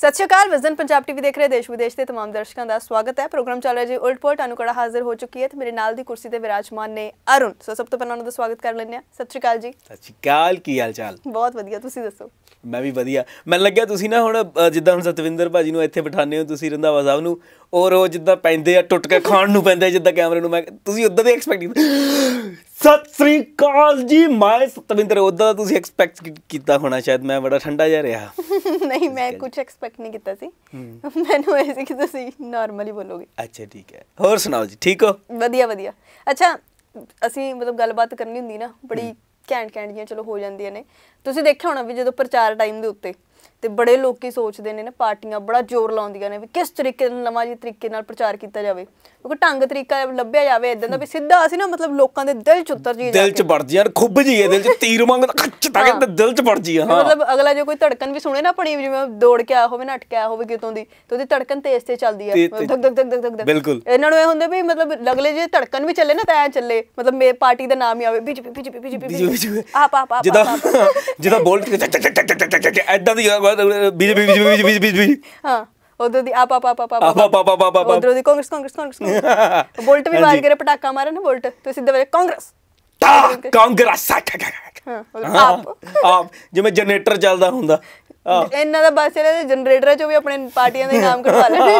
ਸਤਿ ਸ਼੍ਰੀ ਅਕਾਲ ਵਿਜ਼ਨ ਪੰਜਾਬ ਟੀਵੀ ਦੇਖ ਰਹੇ ਦੇਸ਼ ਵਿਦੇਸ਼ ਦੇ ਤਮਾਮ ਦਰਸ਼ਕਾਂ ਦਾ ਸਵਾਗਤ ਹੈ ਪ੍ਰੋਗਰਾਮ ਚੱਲ ਰਿਹਾ ਜੀ ਉਲਟਪੋਟ ਅਨੁਕੜਾ ਹਾਜ਼ਰ ਹੋ ਚੁੱਕੀ ਹੈ ਤੇ ਮੇਰੇ ਨਾਲ ਦੀ ਕੁਰਸੀ ਤੇ ਵਿਰਾਜਮਾਨ ਨੇ ਅਰੁਣ ਸੋ ਸਭ ਤੋਂ ਪਹਿਲਾਂ ਉਹਨਾਂ ਦਾ ਸਵਾਗਤ ਕਰ ਲੈਂਦੇ ਆ ਸਤਿ ਸ਼੍ਰੀ ਅਕਾਲ ਜੀ ਸਤਿ ਸ਼੍ਰੀ ਅਕਾਲ ਕੀ ਹਾਲ ਚਾਲ ਬਹੁਤ ਵਧੀਆ ਤੁਸੀਂ ਦੱਸੋ ਮੈਂ ਵੀ ਵਧੀਆ ਮੈਨੂੰ ਲੱਗਿਆ ਤੁਸੀਂ ਨਾ ਹੁਣ ਜਿੱਦਾਂ ਹੁਣ ਸਤਵਿੰਦਰ ਭਾਜੀ ਨੂੰ ਇੱਥੇ ਬਿਠਾਣੇ ਹੋ ਤੁਸੀਂ ਰੰਧਾਵਾ ਸਾਹਿਬ ਨੂੰ ਔਰ ਉਹ ਜਿੱਦਾਂ ਪੈਂਦੇ ਆ ਟੁੱਟ ਕੇ ਖਾਣ ਨੂੰ ਪੈਂਦੇ ਜਿੱਦਾਂ ਕੈਮਰੇ ਨੂੰ ਮੈਂ ਤੁਸੀਂ ਉਦਾਂ ਦੇ ਐਕਸਪੈਕਟ ਕੀਤਾ ਸਤਿ ਸ੍ਰੀ ਅਕਾਲ ਜੀ ਮੈਂ ਸਤਵਿੰਦਰ ਉਦਾਂ ਤੁਸੀਂ ਐਕਸਪੈਕਟ ਕੀਤਾ ਹੋਣਾ ਸ਼ਾਇਦ ਮੈਂ ਬੜਾ ਠੰਡਾ ਜਿਹਾ ਰਿਹਾ ਨਹੀਂ ਮੈਂ ਕੁਝ ਐਕਸਪੈਕਟ ਨਹੀਂ ਕੀਤਾ ਸੀ ਮੈਨੂੰ ਐਸੀ ਕਿ ਤੁਸੀਂ ਨਾਰਮਲੀ ਬੋਲੋਗੇ ਅੱਛਾ ਠੀਕ ਹੈ ਹੋਰ ਸੁਣਾਓ ਜੀ ਠੀਕ ਹੋ ਵਧੀਆ ਵਧੀਆ ਅੱਛਾ ਅਸੀਂ ਮਤਲਬ ਗੱਲਬਾਤ ਕਰਨੀ ਹੁੰਦੀ ਨਾ ਬੜੀ ਕੈਂਡ ਕੈਂਡ ਜੀਆਂ ਚਲੋ ਹੋ ਜਾਂਦੀਆਂ ਨੇ ਤੁਸੀਂ ਦੇਖਿਆ ਹੋਣਾ ਵੀ ਜਦੋਂ ਪ੍ਰਚਾਰ ਟਾਈਮ ਦੇ ਉੱਤੇ ਤੇ ਬੜੇ ਲੋਕੀ ਸੋਚਦੇ ਨੇ ਨਾ ਪਾਰਟੀਆਂ ਬੜਾ ਜ਼ੋਰ ਲਾਉਂਦੀਆਂ ਨੇ ਵੀ ਕਿਸ ਤਰੀਕੇ ਨਾਲ ਨਵਾਂ ਜੀ ਤਰੀਕੇ ਨਾਲ ਪ੍ਰਚਾਰ ਕੀਤਾ ਜਾਵੇ ਕਿਉਂਕਿ ਢੰਗ ਤਰੀਕਾ ਲੱਭਿਆ ਜਾਵੇ ਇਦਾਂ ਦਾ ਵੀ ਸਿੱਧਾ ਅਸੀਂ ਨਾ ਮਤਲਬ ਲੋਕਾਂ ਦੇ ਦਿਲ ਚ ਉਤਰ ਜੀ ਦਿਲ ਚ ਵੜ ਜੀ ਯਾਰ ਖੁੱਬ ਜੀ ਦਿਲ ਚ ਤੀਰ ਵਾਂਗ ਖੱਚ ਤਾਂ ਕਿ ਦਿਲ ਚ ਵੜ ਜੀ ਹਾਂ ਮਤਲਬ ਅਗਲਾ ਜੇ ਕੋਈ ਧੜਕਣ ਵੀ ਸੁਣੇ ਨਾ ਆਪਣੀ ਜਿਵੇਂ ਦੌੜ ਕੇ ਆਇਆ ਹੋਵੇ ਨਾ ਅਟਕਿਆ ਹੋਵੇ ਕਿਤੋਂ ਦੀ ਤੇ ਉਹਦੀ ਧੜਕਣ ਤੇਜ਼ ਤੇ ਚੱਲਦੀ ਆ ਧਕ ਧਕ ਧਕ ਧਕ ਧਕ ਬਿਲਕੁਲ ਇਹਨਾਂ ਨੂੰ ਇਹ ਹੁੰਦਾ ਵੀ ਮਤਲਬ ਅਗਲੇ ਜੇ ਧੜਕਣ ਵੀ ਚੱਲੇ ਨਾ ਤਾਂ ਐ ਚੱਲੇ ਮਤਲਬ ਮੇ ਪਾਰਟੀ ਦਾ ਨਾਮ ਹੀ ਆਵੇ ਬੀਜਪੀ ਬੀਜਪੀ ਬੀਜਪੀ ਆਪ ਆਪ ਆਪ ਜਿਦਾ ਜਿਦਾ ਬੋਲ ਐਦਾਂ ਦੀ बीजेपी बीजेपी बीजेपी बीजेपी ਹਾਂ ਉਧਰ ਦੀ ਆਪ ਆਪ ਆਪ ਆਪ ਆਪ ਆਪ ਆਪ ਆਪ ਉਧਰ ਦੀ ਕਾਂਗਰਸ ਕਾਂਗਰਸ ਕਾਂਗਰਸ ਬੋਲਟ ਵੀ ਮਾਰ ਕੇ ਪਟਾਕਾ ਮਾਰਨ ਨਾ ਬੋਲਟ ਤੁਸੀਂ ਸਿੱਧਾ ਵੇਲੇ ਕਾਂਗਰਸ ਤਾ ਕਾਂਗਰਸ ਆਪ ਆਪ ਜਿਵੇਂ ਜਨਰੇਟਰ ਚੱਲਦਾ ਹੁੰਦਾ ਇਹਨਾਂ ਦਾ ਬਸ ਇਹਦੇ ਦੇ ਜਨਰੇਟਰਾਂ ਚੋਂ ਵੀ ਆਪਣੇ ਪਾਰਟੀਆਂ ਦੇ ਨਾਮ ਕਢਵਾ ਲੈਣੇ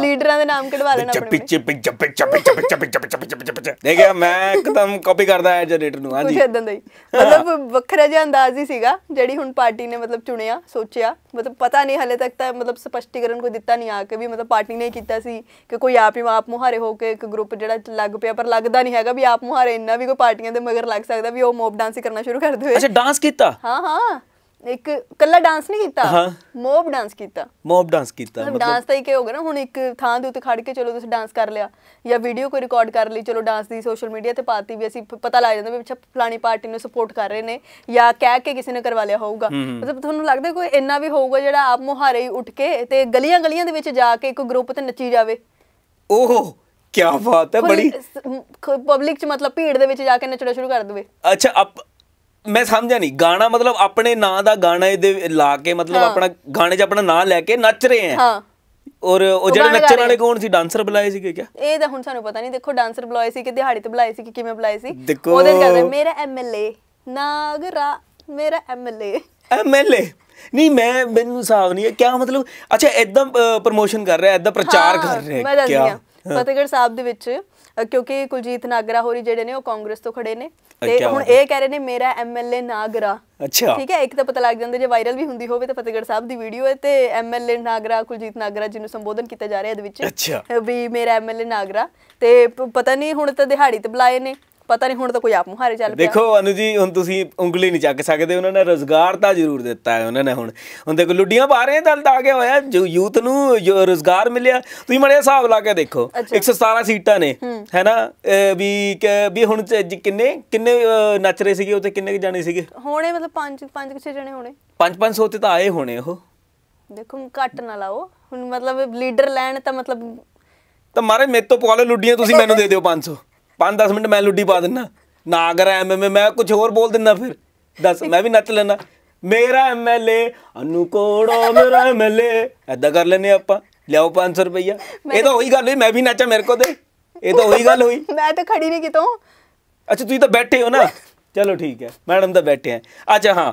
ਲੀਡਰਾਂ ਦੇ ਨਾਮ ਕਢਵਾ ਲੈਣਾ ਆਪਣੇ ਪਿੱਛੇ ਪਿੱਛੇ ਪਿੱਛੇ ਪਿੱਛੇ ਪਿੱਛੇ ਪਿੱਛੇ ਪਿੱਛੇ ਪਿੱਛੇ ਦੇਖਿਆ ਮੈਂ ਇੱਕਦਮ ਕਾਪੀ ਕਰਦਾ ਹੈ ਜਨਰੇਟਰ ਨੂੰ ਹਾਂਜੀ ਕੁਝ ਇਦਾਂ ਦਾ ਹੀ ਮਤਲਬ ਵੱਖਰਾ ਜਿਹਾ ਅੰਦਾਜ਼ ਹੀ ਸੀਗਾ ਜਿਹੜੀ ਹੁਣ ਪਾਰਟੀ ਨੇ ਮਤਲਬ ਚੁਣਿਆ ਸੋਚਿਆ ਮਤਲਬ ਪਤਾ ਨਹੀਂ ਹਲੇ ਤੱਕ ਤਾਂ ਮਤਲਬ ਸਪਸ਼ਟੀਕਰਨ ਕੋਈ ਦਿੱਤਾ ਨਹੀਂ ਆ ਕੇ ਵੀ ਮਤਲਬ ਪਾਰਟੀ ਨੇ ਕੀਤਾ ਸੀ ਕਿ ਕੋਈ ਆਪ ਹੀ ਆਪ ਮੁਹਾਰੇ ਹੋ ਕੇ ਇੱਕ ਗਰੁੱਪ ਜਿਹੜਾ ਲੱਗ ਪਿਆ ਪਰ ਲੱਗਦਾ ਨਹੀਂ ਹੈਗਾ ਵੀ ਆਪ ਮੁਹਾਰੇ ਇੰਨਾ ਵੀ ਕੋਈ ਪਾਰਟੀਆਂ ਦੇ ਮਗਰ ਲੱਗ ਸਕਦਾ ਵੀ ਉਹ ਮੋਬ ਡਾਂਸ ਹੀ ਕਰਨਾ ਸ਼ੁਰੂ ਕਰ ਦੇਵੇ ਅੱਛਾ ਡਾਂਸ ਕੀਤਾ ਹਾਂ ਹਾਂ ਇੱਕ ਕੱਲਾ ਡਾਂਸ ਨਹੀਂ ਕੀਤਾ ਮੋਬ ਡਾਂਸ ਕੀਤਾ ਮੋਬ ਡਾਂਸ ਕੀਤਾ ਮਤਲਬ ਡਾਂਸ ਤਾਂ ਹੀ ਕਿ ਹੋਗਾ ਨਾ ਹੁਣ ਇੱਕ ਥਾਂ ਦੇ ਉੱਤੇ ਖੜ ਕੇ ਚਲੋ ਤੁਸੀਂ ਡਾਂਸ ਕਰ ਲਿਆ ਜਾਂ ਵੀਡੀਓ ਕੋਈ ਰਿਕਾਰਡ ਕਰ ਲਈ ਚਲੋ ਡਾਂਸ ਦੀ ਸੋਸ਼ਲ ਮੀਡੀਆ ਤੇ ਪਾਤੀ ਵੀ ਅਸੀਂ ਪਤਾ ਲੱਗ ਜਾਂਦਾ ਵੀ ਅੱਛਾ ਫਲਾਣੀ ਪਾਰਟੀ ਨੂੰ ਸਪੋਰਟ ਕਰ ਰਹੇ ਨੇ ਜਾਂ ਕਹਿ ਕੇ ਕਿਸੇ ਨੇ ਕਰਵਾ ਲਿਆ ਹੋਊਗਾ ਮਤਲਬ ਤੁਹਾਨੂੰ ਲੱਗਦਾ ਕੋਈ ਇੰਨਾ ਵੀ ਹੋਊਗਾ ਜਿਹੜਾ ਆਪ ਮੁਹਾਰੇ ਹੀ ਉੱਠ ਕੇ ਤੇ ਗਲੀਆਂ ਗਲੀਆਂ ਦੇ ਵਿੱਚ ਜਾ ਕੇ ਇੱਕ ਗਰੁੱਪ ਤੇ ਨੱਚੀ ਜਾਵੇ ਓਹੋ ਕੀ ਬਾਤ ਹੈ ਬੜੀ ਪਬਲਿਕ ਚ ਮਤਲਬ ਭੀੜ ਦੇ ਵਿੱਚ ਜਾ ਕੇ ਨੱਚਣਾ ਸ਼ੁਰੂ ਕਰ ਦਵੇ ਅੱਛਾ ਮੈਂ ਸਮਝਿਆ ਨਹੀਂ ਗਾਣਾ ਮਤਲਬ ਆਪਣੇ ਨਾਂ ਦਾ ਗਾਣਾ ਇਹਦੇ ਲਾ ਕੇ ਮਤਲਬ ਆਪਣਾ ਗਾਣੇ 'ਚ ਆਪਣਾ ਨਾਂ ਲੈ ਕੇ ਨੱਚ ਰਹੇ ਆ ਹਾਂ ਔਰ ਉਹ ਜਿਹੜੇ ਨੱਚਣ ਵਾਲੇ ਕੌਣ ਸੀ ਡਾਂਸਰ ਬੁਲਾਏ ਸੀ ਕਿ ਕਿਆ ਇਹ ਤਾਂ ਹੁਣ ਸਾਨੂੰ ਪਤਾ ਨਹੀਂ ਦੇਖੋ ਡਾਂਸਰ ਬੁਲਾਏ ਸੀ ਕਿ ਦਿਹਾੜੀ ਤੇ ਬੁਲਾਏ ਸੀ ਕਿ ਕਿਵੇਂ ਬੁਲਾਏ ਸੀ ਉਹਦੇ ਕਹਿੰਦੇ ਮੇਰਾ ਐਮਐਲਏ ਨਾਗਰਾ ਮੇਰਾ ਐਮਐਲਏ ਐਮਐਲਏ ਨਹੀਂ ਮੈਂ ਮੈਨੂੰ ਸਾਹ ਨਹੀਂ ਹੈ ਕਿਆ ਮਤਲਬ ਅੱਛਾ ਇਦਾਂ ਪ੍ਰੋਮੋਸ਼ਨ ਕਰ ਰਿਹਾ ਇਦਾਂ ਪ੍ਰਚਾਰ ਕਰ ਰਿਹਾ ਕਿਆ ਫਤਿਹਗੜ੍ਹ ਸਾਹਿਬ ਦੇ ਵਿੱਚ ਕਿਉਂਕਿ ਕੁਲਜੀਤ ਨਾਗਰਾ ਹੋਰੀ ਜਿਹੜੇ ਨੇ ਉਹ ਕਾਂਗਰਸ ਤੋਂ ਖੜੇ ਨੇ ਤੇ ਹੁਣ ਇਹ ਕਹਿ ਰਹੇ ਨੇ ਮੇਰਾ ਐਮਐਲਏ ਨਾਗਰਾ ਅੱਛਾ ਠੀਕ ਹੈ ਇੱਕ ਤਾਂ ਪਤਾ ਲੱਗ ਜਾਂਦਾ ਜੇ ਵਾਇਰਲ ਵੀ ਹੁੰਦੀ ਹੋਵੇ ਤਾਂ ਫਤਿਹਗੜ੍ਹ ਸਾਹਿਬ ਦੀ ਵੀਡੀਓ ਹੈ ਤੇ ਐਮਐਲਏ ਨਾਗਰਾ ਕੁਲਜੀਤ ਨਾਗਰਾ ਜਿਹਨੂੰ ਸੰਬੋਧਨ ਕੀਤਾ ਜਾ ਰਿਹਾ ਇਹਦੇ ਵਿੱਚ ਅੱਛਾ ਵੀ ਮੇਰਾ ਐਮਐਲਏ ਨਾਗਰਾ ਤੇ ਪਤਾ ਨਹੀਂ ਹੁਣ ਤਾਂ ਦਿਹਾੜੀ ਤੇ ਬੁਲਾਏ ਨੇ ਪਤਾ ਨਹੀਂ ਹੁਣ ਤਾਂ ਕੋਈ ਆਪ ਮੁਹਾਰੇ ਚੱਲ ਪਿਆ ਦੇਖੋ ਅਨੂ ਜੀ ਹੁਣ ਤੁਸੀਂ ਉਂਗਲੀ ਨਹੀਂ ਚੱਕ ਸਕਦੇ ਉਹਨਾਂ ਨੇ ਰੋਜ਼ਗਾਰ ਤਾਂ ਜ਼ਰੂਰ ਦਿੱਤਾ ਹੈ ਉਹਨਾਂ ਨੇ ਹੁਣ ਹੁਣ ਦੇਖੋ ਲੁੱਡੀਆਂ ਪਾ ਰਹੇ ਦਲ ਤਾਂ ਆ ਗਿਆ ਹੋਇਆ ਜੋ ਯੂਥ ਨੂੰ ਜੋ ਰੋਜ਼ਗਾਰ ਮਿਲਿਆ ਤੁਸੀਂ ਮੜੇ ਹਿਸਾਬ ਲਾ ਕੇ ਦੇਖੋ 117 ਸੀਟਾਂ ਨੇ ਹੈਨਾ ਵੀ ਵੀ ਹੁਣ ਕਿੰਨੇ ਕਿੰਨੇ ਨੱਚ ਰਹੇ ਸੀਗੇ ਉੱਥੇ ਕਿੰਨੇ ਜਾਣੇ ਸੀਗੇ ਹੋਣੇ ਮਤਲਬ 5 5 6 ਜਣੇ ਹੋਣੇ 5 500 ਤੇ ਤਾਂ ਆਏ ਹੋਣੇ ਉਹ ਦੇਖੋ ਘੱਟ ਨਾ ਲਾਓ ਹੁਣ ਮਤਲਬ ਲੀਡਰ ਲੈਣ ਤਾਂ ਮਤਲਬ ਤਾਂ ਮਾਰੇ ਮੇਰੇ ਤੋਂ ਪਵਾ ਲੈ ਲੁੱਡੀਆਂ ਤੁਸੀਂ ਮੈਨੂੰ ਦੇ ਦਿਓ 500 5-10 ਮਿੰਟ ਮੈਂ ਲੁੱਡੀ ਪਾ ਦਿੰਨਾ ਨਾਗਰ ਐਮਐਮਏ ਮੈਂ ਕੁਝ ਹੋਰ ਬੋਲ ਦਿੰਨਾ ਫਿਰ ਦੱਸ ਮੈਂ ਵੀ ਨੱਚ ਲੈਣਾ ਮੇਰਾ ਐਮਐਲਏ ਕੋੜੋ ਮੇਰਾ ਐਮਐਲਏ ਐਦਾਂ ਕਰ ਲੈਨੇ ਆਪਾਂ ਲਿਆਓ 500 ਰੁਪਈਆ ਇਹ ਤਾਂ ਉਹੀ ਗੱਲ ਹੋਈ ਮੈਂ ਵੀ ਨੱਚਾ ਮੇਰੇ ਕੋ ਦੇ ਇਹ ਤਾਂ ਉਹੀ ਗੱਲ ਹੋਈ ਮੈਂ ਤਾਂ ਖੜੀ ਨਹੀਂ ਕਿਤੋਂ ਅੱਛਾ ਤੁਸੀਂ ਤਾਂ ਬੈਠੇ ਹੋ ਨਾ ਚਲੋ ਠੀਕ ਹੈ ਮੈਡਮ ਤਾਂ ਬੈਠੇ ਆ ਅੱਛਾ ਹਾਂ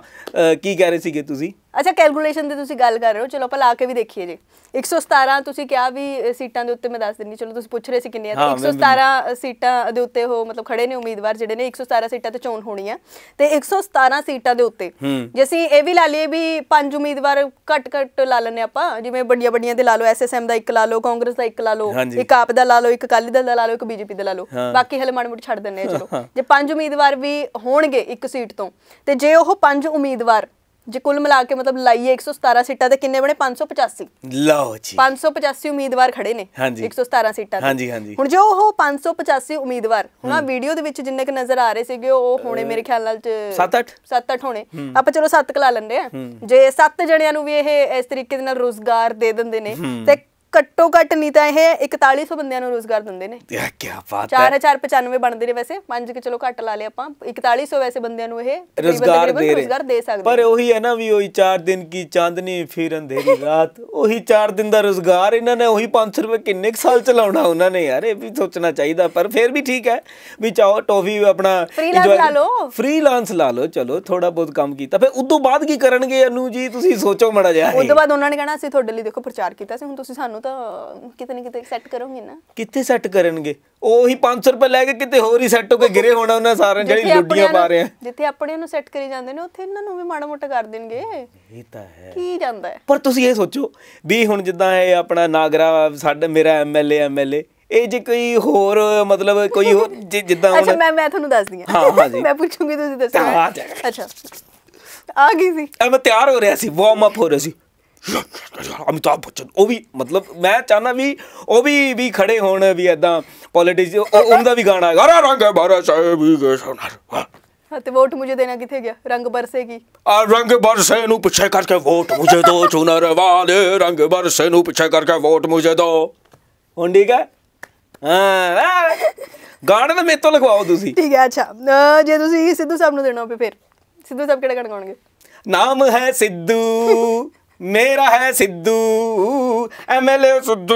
ਕੀ ਕਹਿ ਰਹੇ ਸੀਗੇ ਤੁਸੀਂ ਅੱਛਾ ਕੈਲਕੂਲੇਸ਼ਨ ਦੀ ਤੁਸੀਂ ਗੱਲ ਕਰ ਰਹੇ ਹੋ ਚਲੋ ਆਪਾਂ ਲਾ ਕੇ ਵੀ ਦੇਖੀਏ ਜੀ 117 ਤੁਸੀਂ ਕਿਹਾ ਵੀ ਸੀਟਾਂ ਦੇ ਉੱਤੇ ਮੈਂ ਦੱਸ ਦਿੰਨੀ ਚਲੋ ਤੁਸੀਂ ਪੁੱਛ ਰਹੇ ਸੀ ਕਿੰਨੀਆਂ ਤੇ 117 ਸੀਟਾਂ ਦੇ ਉੱਤੇ ਉਹ ਮਤਲਬ ਖੜੇ ਨੇ ਉਮੀਦਵਾਰ ਜਿਹੜੇ ਨੇ 117 ਸੀਟਾਂ ਤੇ ਚੋਣ ਹੋਣੀ ਆ ਤੇ 117 ਸੀਟਾਂ ਦੇ ਉੱਤੇ ਜੇ ਅਸੀਂ ਇਹ ਵੀ ਲਾ ਲਈਏ ਵੀ ਪੰਜ ਉਮੀਦਵਾਰ ਘੱਟ ਘੱਟ ਲਾ ਲੈਣੇ ਆਪਾਂ ਜਿਵੇਂ ਵੱਡੀਆਂ ਵੱਡੀਆਂ ਦੇ ਲਾ ਲਓ ਐਸਐਸਐਮ ਦਾ ਇੱਕ ਲਾ ਲਓ ਕਾਂਗਰਸ ਦਾ ਇੱਕ ਲਾ ਲਓ ਇੱਕ ਆਪ ਦਾ ਲਾ ਲਓ ਇੱਕ ਅਕਾਲੀ ਦਲ ਦਾ ਲਾ ਲਓ ਇੱਕ ਬੀਜੇਪੀ ਦਾ ਲਾ ਲਓ ਬਾਕੀ ਹਲੇ ਮਾੜੇ ਮੋਟੇ ਛੱਡ ਦਿੰਨੇ ਆ ਚਲੋ ਜੇ ਪੰਜ ਉਮੀਦਵਾਰ ਵੀ ਹੋਣਗੇ ਇੱਕ ਸੀਟ ਤੋਂ ਤੇ ਜੇ ਉਹ ਪੰਜ ਉਮੀਦਵਾਰ ਜੇ ਕੁੱਲ ਮਿਲਾ ਕੇ ਮਤਲਬ ਲਾਈਏ 117 ਸੀਟਾਂ ਤੇ ਕਿੰਨੇ ਬਣੇ 585 ਲਓ ਜੀ 585 ਉਮੀਦਵਾਰ ਖੜੇ ਨੇ 117 ਸੀਟਾਂ ਤੇ ਹਾਂਜੀ ਹਾਂਜੀ ਹੁਣ ਜੋ ਉਹ 585 ਉਮੀਦਵਾਰ ਹੁਣ ਆ ਵੀਡੀਓ ਦੇ ਵਿੱਚ ਜਿੰਨੇ ਕ ਨਜ਼ਰ ਆ ਰਹੇ ਸੀਗੇ ਉਹ ਹੋਣੇ ਮੇਰੇ ਖਿਆਲ ਨਾਲ 7-8 7-8 ਹੋਣੇ ਆਪਾਂ ਚਲੋ 7 ਕਲਾ ਲੈਂਦੇ ਆ ਜੇ 7 ਜਣਿਆਂ ਨੂੰ ਵੀ ਇਹ ਇਸ ਤਰੀਕੇ ਦੇ ਨਾਲ ਰੋਜ਼ਗਾਰ ਦੇ ਦਿੰਦੇ ਨੇ ਤੇ ਘੱਟੋ ਘੱਟ ਨਹੀਂ ਤਾਂ ਇਹ 4100 ਬੰਦਿਆਂ ਨੂੰ ਰੋਜ਼ਗਾਰ ਦਿੰਦੇ ਨੇ ਇਹ ਕੀ ਬਾਤ ਹੈ 4095 ਬਣਦੇ ਨੇ ਵੈਸੇ ਮੰਨ ਕੇ ਚਲੋ ਘੱਟ ਲਾ ਲਿਆ ਆਪਾਂ 4100 ਵੈਸੇ ਬੰਦਿਆਂ ਨੂੰ ਇਹ ਰੋਜ਼ਗਾਰ ਦੇ ਰੋਜ਼ਗਾਰ ਦੇ ਸਕਦੇ ਪਰ ਉਹੀ ਹੈ ਨਾ ਵੀ ਉਹੀ 4 ਦਿਨ ਕੀ ਚਾਂਦਨੀ ਫਿਰ ਅੰਧੇਰੀ ਰਾਤ ਉਹੀ 4 ਦਿਨ ਦਾ ਰੋਜ਼ਗਾਰ ਇਹਨਾਂ ਨੇ ਉਹੀ 500 ਰੁਪਏ ਕਿੰਨੇ ਸਾਲ ਚਲਾਉਣਾ ਉਹਨਾਂ ਨੇ ਯਾਰ ਇਹ ਵੀ ਸੋਚਣਾ ਚਾਹੀਦਾ ਪਰ ਫਿਰ ਵੀ ਠੀਕ ਹੈ ਵੀ ਚਾਹੋ ਟੋਫੀ ਆਪਣਾ ਫ੍ਰੀਲਾਂਸ ਲਾ ਲਓ ਫ੍ਰੀਲਾਂਸ ਲਾ ਲਓ ਚਲੋ ਥੋੜਾ ਬਹੁਤ ਕੰਮ ਕੀਤਾ ਫਿਰ ਉਦੋਂ ਬਾਅਦ ਕੀ ਕਰਨਗੇ ਅਨੂ ਜੀ ਤੁਸੀਂ ਸੋਚੋ ਮੜਾ ਜਿਹਾ ਉਦੋਂ ਬਾਅਦ ਉਹਨਾਂ ਨੇ ਕਹਿਣਾ ਅਸੀਂ ਤੁਹਾਡੇ ਲਈ ਦੇਖੋ ਪ੍ਰਚਾਰ ਕੀਤਾ ਸੀ ਹੁਣ ਤੁਸੀਂ ਸਾਨੂੰ ਤੁਹਾਨੂੰ ਤਾਂ ਕਿਤੇ ਨਾ ਕਿਤੇ ਸੈੱਟ ਕਰੋਗੇ ਨਾ ਕਿੱਥੇ ਸੈੱਟ ਕਰਨਗੇ ਉਹੀ 500 ਰੁਪਏ ਲੈ ਕੇ ਕਿਤੇ ਹੋਰ ਹੀ ਸੈੱਟ ਹੋ ਕੇ ਗਿਰੇ ਹੋਣਾ ਉਹਨਾਂ ਸਾਰਿਆਂ ਜਿਹੜੀ ਲੁੱਡੀਆਂ ਪਾ ਰਹੇ ਆ ਜਿੱਥੇ ਆਪਣੇ ਨੂੰ ਸੈੱਟ ਕਰੀ ਜਾਂਦੇ ਨੇ ਉੱਥੇ ਇਹਨਾਂ ਨੂੰ ਵੀ ਮਾੜਾ ਮੋਟਾ ਕਰ ਦੇਣਗੇ ਇਹ ਤਾਂ ਹੈ ਕੀ ਜਾਂਦਾ ਹੈ ਪਰ ਤੁਸੀਂ ਇਹ ਸੋਚੋ ਵੀ ਹੁਣ ਜਿੱਦਾਂ ਇਹ ਆਪਣਾ ਨਾਗਰਾ ਸਾਡਾ ਮੇਰਾ ਐਮਐਲਏ ਐਮਐਲਏ ਇਹ ਜੇ ਕੋਈ ਹੋਰ ਮਤਲਬ ਕੋਈ ਹੋਰ ਜਿੱਦਾਂ ਅੱਛਾ ਮੈਂ ਮੈਂ ਤੁਹਾਨੂੰ ਦੱਸਦੀ ਹਾਂ ਹਾਂ ਹਾਂ ਜੀ ਮੈਂ ਪੁੱਛੂੰਗੀ ਤੁਸੀਂ ਦੱਸੋ ਅੱਛਾ ਆ ਗਈ ਸੀ ਮੈਂ ਤਿਆਰ ਹੋ ਰਿਹਾ ਸੀ ਵਾਰਮ ਅਪ ਹੋ ਰਿਹਾ ਸੀ ਅਮਿਤਾਭ ਬੱਚਨ ਉਹ ਵੀ ਮਤਲਬ ਮੈਂ ਚਾਹਨਾ ਵੀ ਉਹ ਵੀ ਵੀ ਖੜੇ ਹੋਣ ਵੀ ਐਦਾਂ ਪੋਲਿਟਿਕਸ ਉਹਦਾ ਵੀ ਗਾਣਾ ਹੈ ਰੰਗ ਬਰਸੇ ਵੀ ਗੇ ਹਾਂ ਤੇ ਵੋਟ ਮੈਨੂੰ ਦੇਣਾ ਕਿੱਥੇ ਗਿਆ ਰੰਗ ਬਰਸੇ ਕੀ ਆ ਰੰਗ ਬਰਸੇ ਨੂੰ ਪਿੱਛੇ ਕਰਕੇ ਵੋਟ ਮੈਨੂੰ ਦੋ ਚੁਨਰ ਵਾਲੇ ਰੰਗ ਬਰਸੇ ਨੂੰ ਪਿੱਛੇ ਕਰਕੇ ਵੋਟ ਮੈਨੂੰ ਦੋ ਹੁਣ ਠੀਕ ਹੈ ਹਾਂ ਗਾਣਾ ਤਾਂ ਮੇਰੇ ਤੋਂ ਲਗਵਾਓ ਤੁਸੀਂ ਠੀਕ ਹੈ ਅੱਛਾ ਜੇ ਤੁਸੀਂ ਸਿੱਧੂ ਸਾਹਿਬ ਨੂੰ ਦੇਣਾ ਹੋਵੇ ਫਿਰ ਸਿੱਧੂ ਸਾਹਿਬ ਕਿਹੜਾ ਗਾਣਾ ਗਾਉਣਗੇ ਨਾਮ ਹੈ ਸਿੱਧੂ ਮੇਰਾ ਹੈ ਸਿੱਧੂ ਐਮਐਲਏ ਸਿੱਧੂ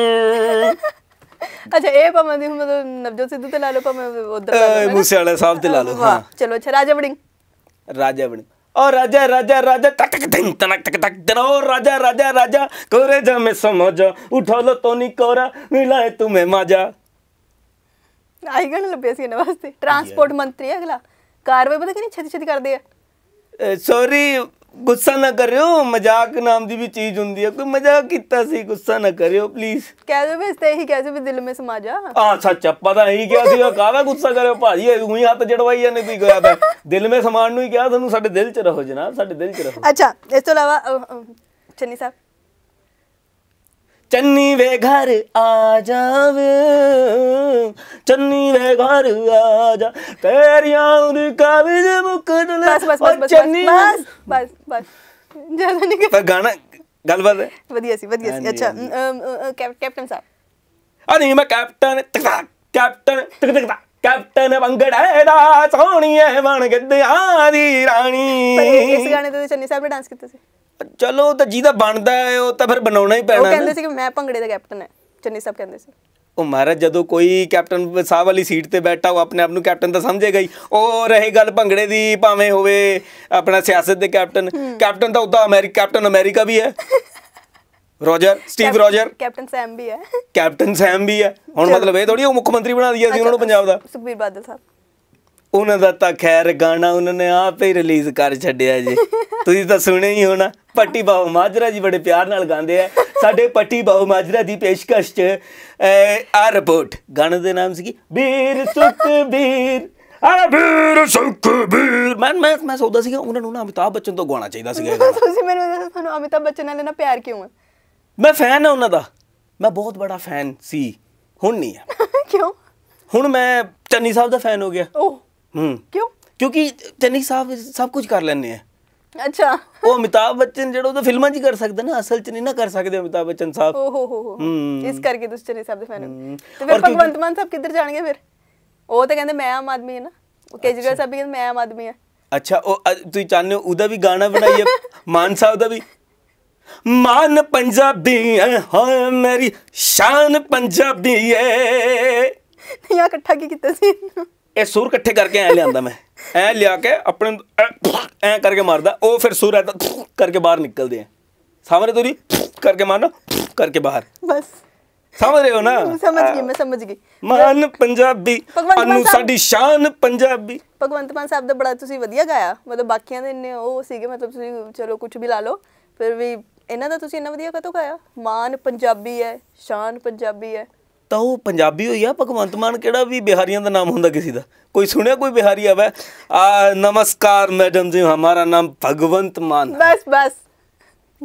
ਅੱਛਾ ਇਹ ਭਾਵੇਂ ਦੀ ਮਤਲਬ ਨਵਜੋਤ ਸਿੱਧੂ ਤੇ ਲਾ ਲਓ ਭਾਵੇਂ ਉਧਰ ਲਾ ਲਓ ਮੂਸੇ ਵਾਲੇ ਸਾਹਿਬ ਤੇ ਲਾ ਲਓ ਹਾਂ ਚਲੋ ਅੱਛਾ ਰਾਜਾ ਬਣੀ ਰਾਜਾ ਬਣੀ ਓ ਰਾਜਾ ਰਾਜਾ ਰਾਜਾ ਟਕ ਟਕ ਧਿੰ ਤਨਕ ਟਕ ਟਕ ਔਰ ਰਾਜਾ ਰਾਜਾ ਰਾਜਾ ਕੋਰੇ ਜਾ ਮੈਂ ਸਮਝ ਉਠਾ ਲੋ ਤੋਨੀ ਕੋਰਾ ਮਿਲਾਏ ਤੁਮੇ ਮਾਜਾ ਆਈ ਗਣ ਲੱਭੇ ਸੀ ਨਵਾਸਤੇ ਟਰਾਂਸਪੋਰਟ ਮੰਤਰੀ ਅਗਲਾ ਕਾਰਵਾਈ ਪਤਾ ਕਿ ਨਹੀਂ ਛੇਤੀ ਛੇਤੀ ਕਰਦੇ ਆ ਸੌਰੀ ਗੁੱਸਾ ਨਾ ਕਰਿਓ ਮਜ਼ਾਕ ਨਾਮ ਦੀ ਵੀ ਚੀਜ਼ ਹੁੰਦੀ ਹੈ ਕੋਈ ਮਜ਼ਾਕ ਕੀਤਾ ਸੀ ਗੁੱਸਾ ਨਾ ਕਰਿਓ ਪਲੀਜ਼ ਕਹਿ ਦਿਓ ਬਸ ਤੇ ਇਹੀ ਕਹਿ ਦਿਓ ਵੀ ਦਿਲ ਮੇ ਸਮਾ ਜਾ ਹਾਂ ਸੱਚ ਪਤਾ ਨਹੀਂ ਕਿਹਾ ਸੀ ਉਹ ਕਾਹਦਾ ਗੁੱਸਾ ਕਰਿਓ ਭਾਜੀ ਉਹੀ ਹੱਥ ਜੜਵਾਈ ਜਾਂਦੇ ਕੋਈ ਗਿਆ ਤਾਂ ਦਿਲ ਮੇ ਸਮਾਣ ਨੂੰ ਹੀ ਕਿਹਾ ਤੁਹਾਨੂੰ ਸਾਡੇ ਦਿਲ 'ਚ ਰਹੋ ਜਨਾਬ ਸਾਡੇ ਦਿਲ 'ਚ ਰਹੋ ਅੱਛਾ ਇਸ ਤੋਂ ਇਲਾਵਾ ਚੰਨੀ ਸਾਹਿਬ ਚੰਨੀ ਵੇ ਘਰ ਆ ਜਾਵੇ ਚੰਨੀ ਵੇ ਘਰ ਆ ਜਾ ਤੇਰੀਆਂ ਉਨ ਕਾਬਜ਼ ਮੁਕਦ ਲੈ ਬਸ ਬਸ ਬਸ ਬਸ ਬਸ ਬਸ ਜਿਆਦਾ ਨਹੀਂ ਪਰ ਗਾਣਾ ਗੱਲਬਾਤ ਹੈ ਵਧੀਆ ਸੀ ਵਧੀਆ ਸੀ ਅੱਛਾ ਕੈਪਟਨ ਸਾਹਿਬ ਆ ਨਹੀਂ ਮੈਂ ਕੈਪਟਨ ਤਕ ਕੈਪਟਨ ਤਕ ਤਕ ਕੈਪਟਨ ਵੰਗੜੇ ਦਾ ਸੋਹਣੀਏ ਵਣ ਗਿੱਧਿਆਂ ਦੀ ਰਾਣੀ ਇਸ ਗਾਣੇ ਤੇ ਚੰਨੀ ਸਾਹਿਬ ਨੇ ਡਾਂਸ ਕੀਤਾ ਸੀ ਚਲੋ ਤਾਂ ਜਿਹਦਾ ਬਣਦਾ ਹੈ ਉਹ ਤਾਂ ਫਿਰ ਬਣਾਉਣਾ ਹੀ ਪੈਣਾ ਉਹ ਕਹਿੰਦੇ ਸੀ ਕਿ ਮੈਂ ਭੰਗੜੇ ਦਾ ਕੈਪਟਨ ਹੈ ਚੰਨੀ ਸਾਹਿਬ ਕਹਿੰਦੇ ਸੀ ਉਹ ਮਹਾਰਾਜ ਜਦੋਂ ਕੋਈ ਕੈਪਟਨ ਸਾਹਿਬ ਵਾਲੀ ਸੀਟ ਤੇ ਬੈਠਾ ਉਹ ਆਪਣੇ ਆਪ ਨੂੰ ਕੈਪਟਨ ਤਾਂ ਸਮਝੇਗਾ ਹੀ ਉਹ ਰਹੇ ਗੱਲ ਭੰਗੜੇ ਦੀ ਭਾਵੇਂ ਹੋਵੇ ਆਪਣਾ ਸਿਆਸਤ ਦੇ ਕੈਪਟਨ ਕੈਪਟਨ ਤਾਂ ਉਦਾਂ ਅਮਰੀਕਾ ਕੈਪਟਨ ਅਮਰੀਕਾ ਵੀ ਹੈ Roger Steve Roger Captain Sam ਵੀ ਹੈ ਕੈਪਟਨ ਸੈਮ ਵੀ ਹੈ ਹੁਣ ਮਤਲਬ ਇਹ ਥੋੜੀ ਉਹ ਮੁੱਖ ਮੰਤਰੀ ਬਣਾ ਦਿਆ ਸੀ ਉਹਨਾਂ ਨੂੰ ਪੰਜਾਬ ਦਾ ਸੁਖਬੀਰ ਬਾਦਲ ਸਾਹਿਬ ਉਹਨਾਂ ਦਾ ਤਾਂ ਖੈਰ ਗਾਣਾ ਉਹਨਾਂ ਨੇ ਆਪ ਹੀ ਰਿਲੀਜ਼ ਕਰ ਛੱਡਿਆ ਜੀ ਤੁਸੀਂ ਤਾਂ ਸੁਣਿਆ ਹੀ ਹੋਣਾ ਪੱਟੀ ਬਾਹੂ ਮਾਜਰਾ ਜੀ ਬੜੇ ਪਿਆਰ ਨਾਲ ਗਾਉਂਦੇ ਆ ਸਾਡੇ ਪੱਟੀ ਬਾਹੂ ਮਾਜਰਾ ਦੀ ਪੇਸ਼ਕਸ਼ 'ਚ ਆ ਰਿਪੋਰਟ ਗਾਣੇ ਦੇ ਨਾਮ ਸੀ ਬੀਰ ਸੁਖ ਬੀਰ ਆ ਬੀਰ ਸੁਖ ਬੀਰ ਮੈਂ ਮੈਂ ਮੈਂ ਸੋਚਦਾ ਕਿ ਉਹਨਾਂ ਨੂੰ ਨਾ ਅਮਿਤਾਭ ਬੱਚਨ ਤੋਂ ਗਾਣਾ ਚਾਹੀਦਾ ਸੀ ਤੁਸੀਂ ਮੈਨੂੰ ਦੱਸੋ ਤੁਹਾਨੂੰ ਅਮਿਤਾਭ ਬੱਚਨ ਨਾਲ ਨਾ ਪਿਆਰ ਕਿਉਂ ਹੈ ਮੈਂ ਫੈਨ ਹਾਂ ਉਹਨਾਂ ਦਾ ਮੈਂ ਬਹੁਤ ਬੜਾ ਫੈਨ ਸੀ ਹੁਣ ਨਹੀਂ ਹੈ ਕਿਉਂ ਹੁਣ ਮੈਂ ਚੰਨੀ ਸਾਹਿਬ ਦਾ ਫੈਨ ਹੋ ਗਿਆ ਓਹ ਹੂੰ ਕਿਉਂ ਕਿਉਂਕਿ ਚੰਨੀ ਸਾਹਿਬ ਸਭ ਕੁਝ ਕਰ ਲੈਣੇ ਆ ਅੱਛਾ ਉਹ ਅਮਿਤਾਬ ਬੱਚਨ ਜਿਹੜਾ ਉਹ ਤਾਂ ਫਿਲਮਾਂ 'ਚ ਹੀ ਕਰ ਸਕਦਾ ਨਾ ਅਸਲ 'ਚ ਨਹੀਂ ਨਾ ਕਰ ਸਕਦੇ ਅਮਿਤਾਬ ਬੱਚਨ ਸਾਹਿਬ ਓ ਹੋ ਹੋ ਇਸ ਕਰਕੇ ਤੁਸੀਂ ਚੰਨੀ ਸਾਹਿਬ ਦੇ ਫੈਨ ਹੋ ਤੇ ਫਿਰ ਭਗਵੰਤ ਮਾਨ ਸਾਹਿਬ ਕਿੱਧਰ ਜਾਣਗੇ ਫਿਰ ਉਹ ਤਾਂ ਕਹਿੰਦੇ ਮੈਂ ਆਮ ਆਦਮੀ ਹਾਂ ਨਾ ਉਹ ਕੇਜਰੀਵਾਲ ਸਾਹਿਬ ਵੀ ਕਹਿੰਦੇ ਮੈਂ ਆਮ ਆਦਮੀ ਹਾਂ ਅੱਛਾ ਉਹ ਤੁਸੀਂ ਚਾਹੁੰਦੇ ਹੋ ਉਹਦਾ ਵੀ ਗਾਣਾ ਬਣਾਈਏ ਮਾਨ ਸਾਹਿਬ ਦਾ ਵੀ ਮਾਨ ਪੰਜਾਬੀ ਹਾਂ ਮੇਰੀ ਸ਼ਾਨ ਪੰਜਾਬੀ ਐ ਨਹੀਂ ਆ ਇਕੱਠਾ ਕੀ ਕੀਤਾ ਸੀ ਇਹ ਸੂਰ ਇਕੱਠੇ ਕਰਕੇ ਐ ਲਿਆਂਦਾ ਮੈਂ ਐ ਲਿਆ ਕੇ ਆਪਣੇ ਐ ਕਰਕੇ ਮਾਰਦਾ ਉਹ ਫਿਰ ਸੂਰ ਐ ਕਰਕੇ ਬਾਹਰ ਨਿਕਲਦੇ ਆ ਸਾਹਮਣੇ ਤੋਰੀ ਕਰਕੇ ਮਾਰਨਾ ਕਰਕੇ ਬਾਹਰ ਬਸ ਸਮਝ ਰਹੇ ਹੋ ਨਾ ਸਮਝ ਗਈ ਮੈਂ ਸਮਝ ਗਈ ਮਾਨ ਪੰਜਾਬੀ ਅਨੂ ਸਾਡੀ ਸ਼ਾਨ ਪੰਜਾਬੀ ਭਗਵੰਤ ਮਾਨ ਸਾਹਿਬ ਦਾ ਬੜਾ ਤੁਸੀਂ ਵਧੀਆ ਗਾਇਆ ਮਤਲਬ ਬਾਕੀਆਂ ਦੇ ਇੰਨੇ ਉਹ ਸੀਗੇ ਮਤਲਬ ਤੁਸੀਂ ਚਲੋ ਕੁਝ ਵੀ ਲਾ ਲਓ ਫਿਰ ਵੀ ਇਹਨਾਂ ਦਾ ਤੁਸੀਂ ਇੰਨਾ ਵਧੀਆ ਕਦੋਂ ਗਾਇਆ ਮਾਨ ਪੰਜਾਬੀ ਹੈ ਸ਼ਾਨ ਪੰਜਾਬੀ ਹੈ ਤਾਂ ਉਹ ਪੰਜਾਬੀ ਹੋਈ ਆ ਭਗਵੰਤ ਮਾਨ ਕਿਹੜਾ ਵੀ ਬਿਹਾਰੀਆਂ ਦਾ ਨਾਮ ਹੁੰਦਾ ਕਿਸੇ ਦਾ ਕੋਈ ਸੁਣਿਆ ਕੋਈ ਬਿਹਾਰੀ ਆਵੇ ਆ ਨਮਸਕਾਰ ਮੈਡਮ ਜੀ ਹਮਾਰਾ ਨਾਮ ਭਗਵੰਤ ਮਾਨ ਬਸ ਬਸ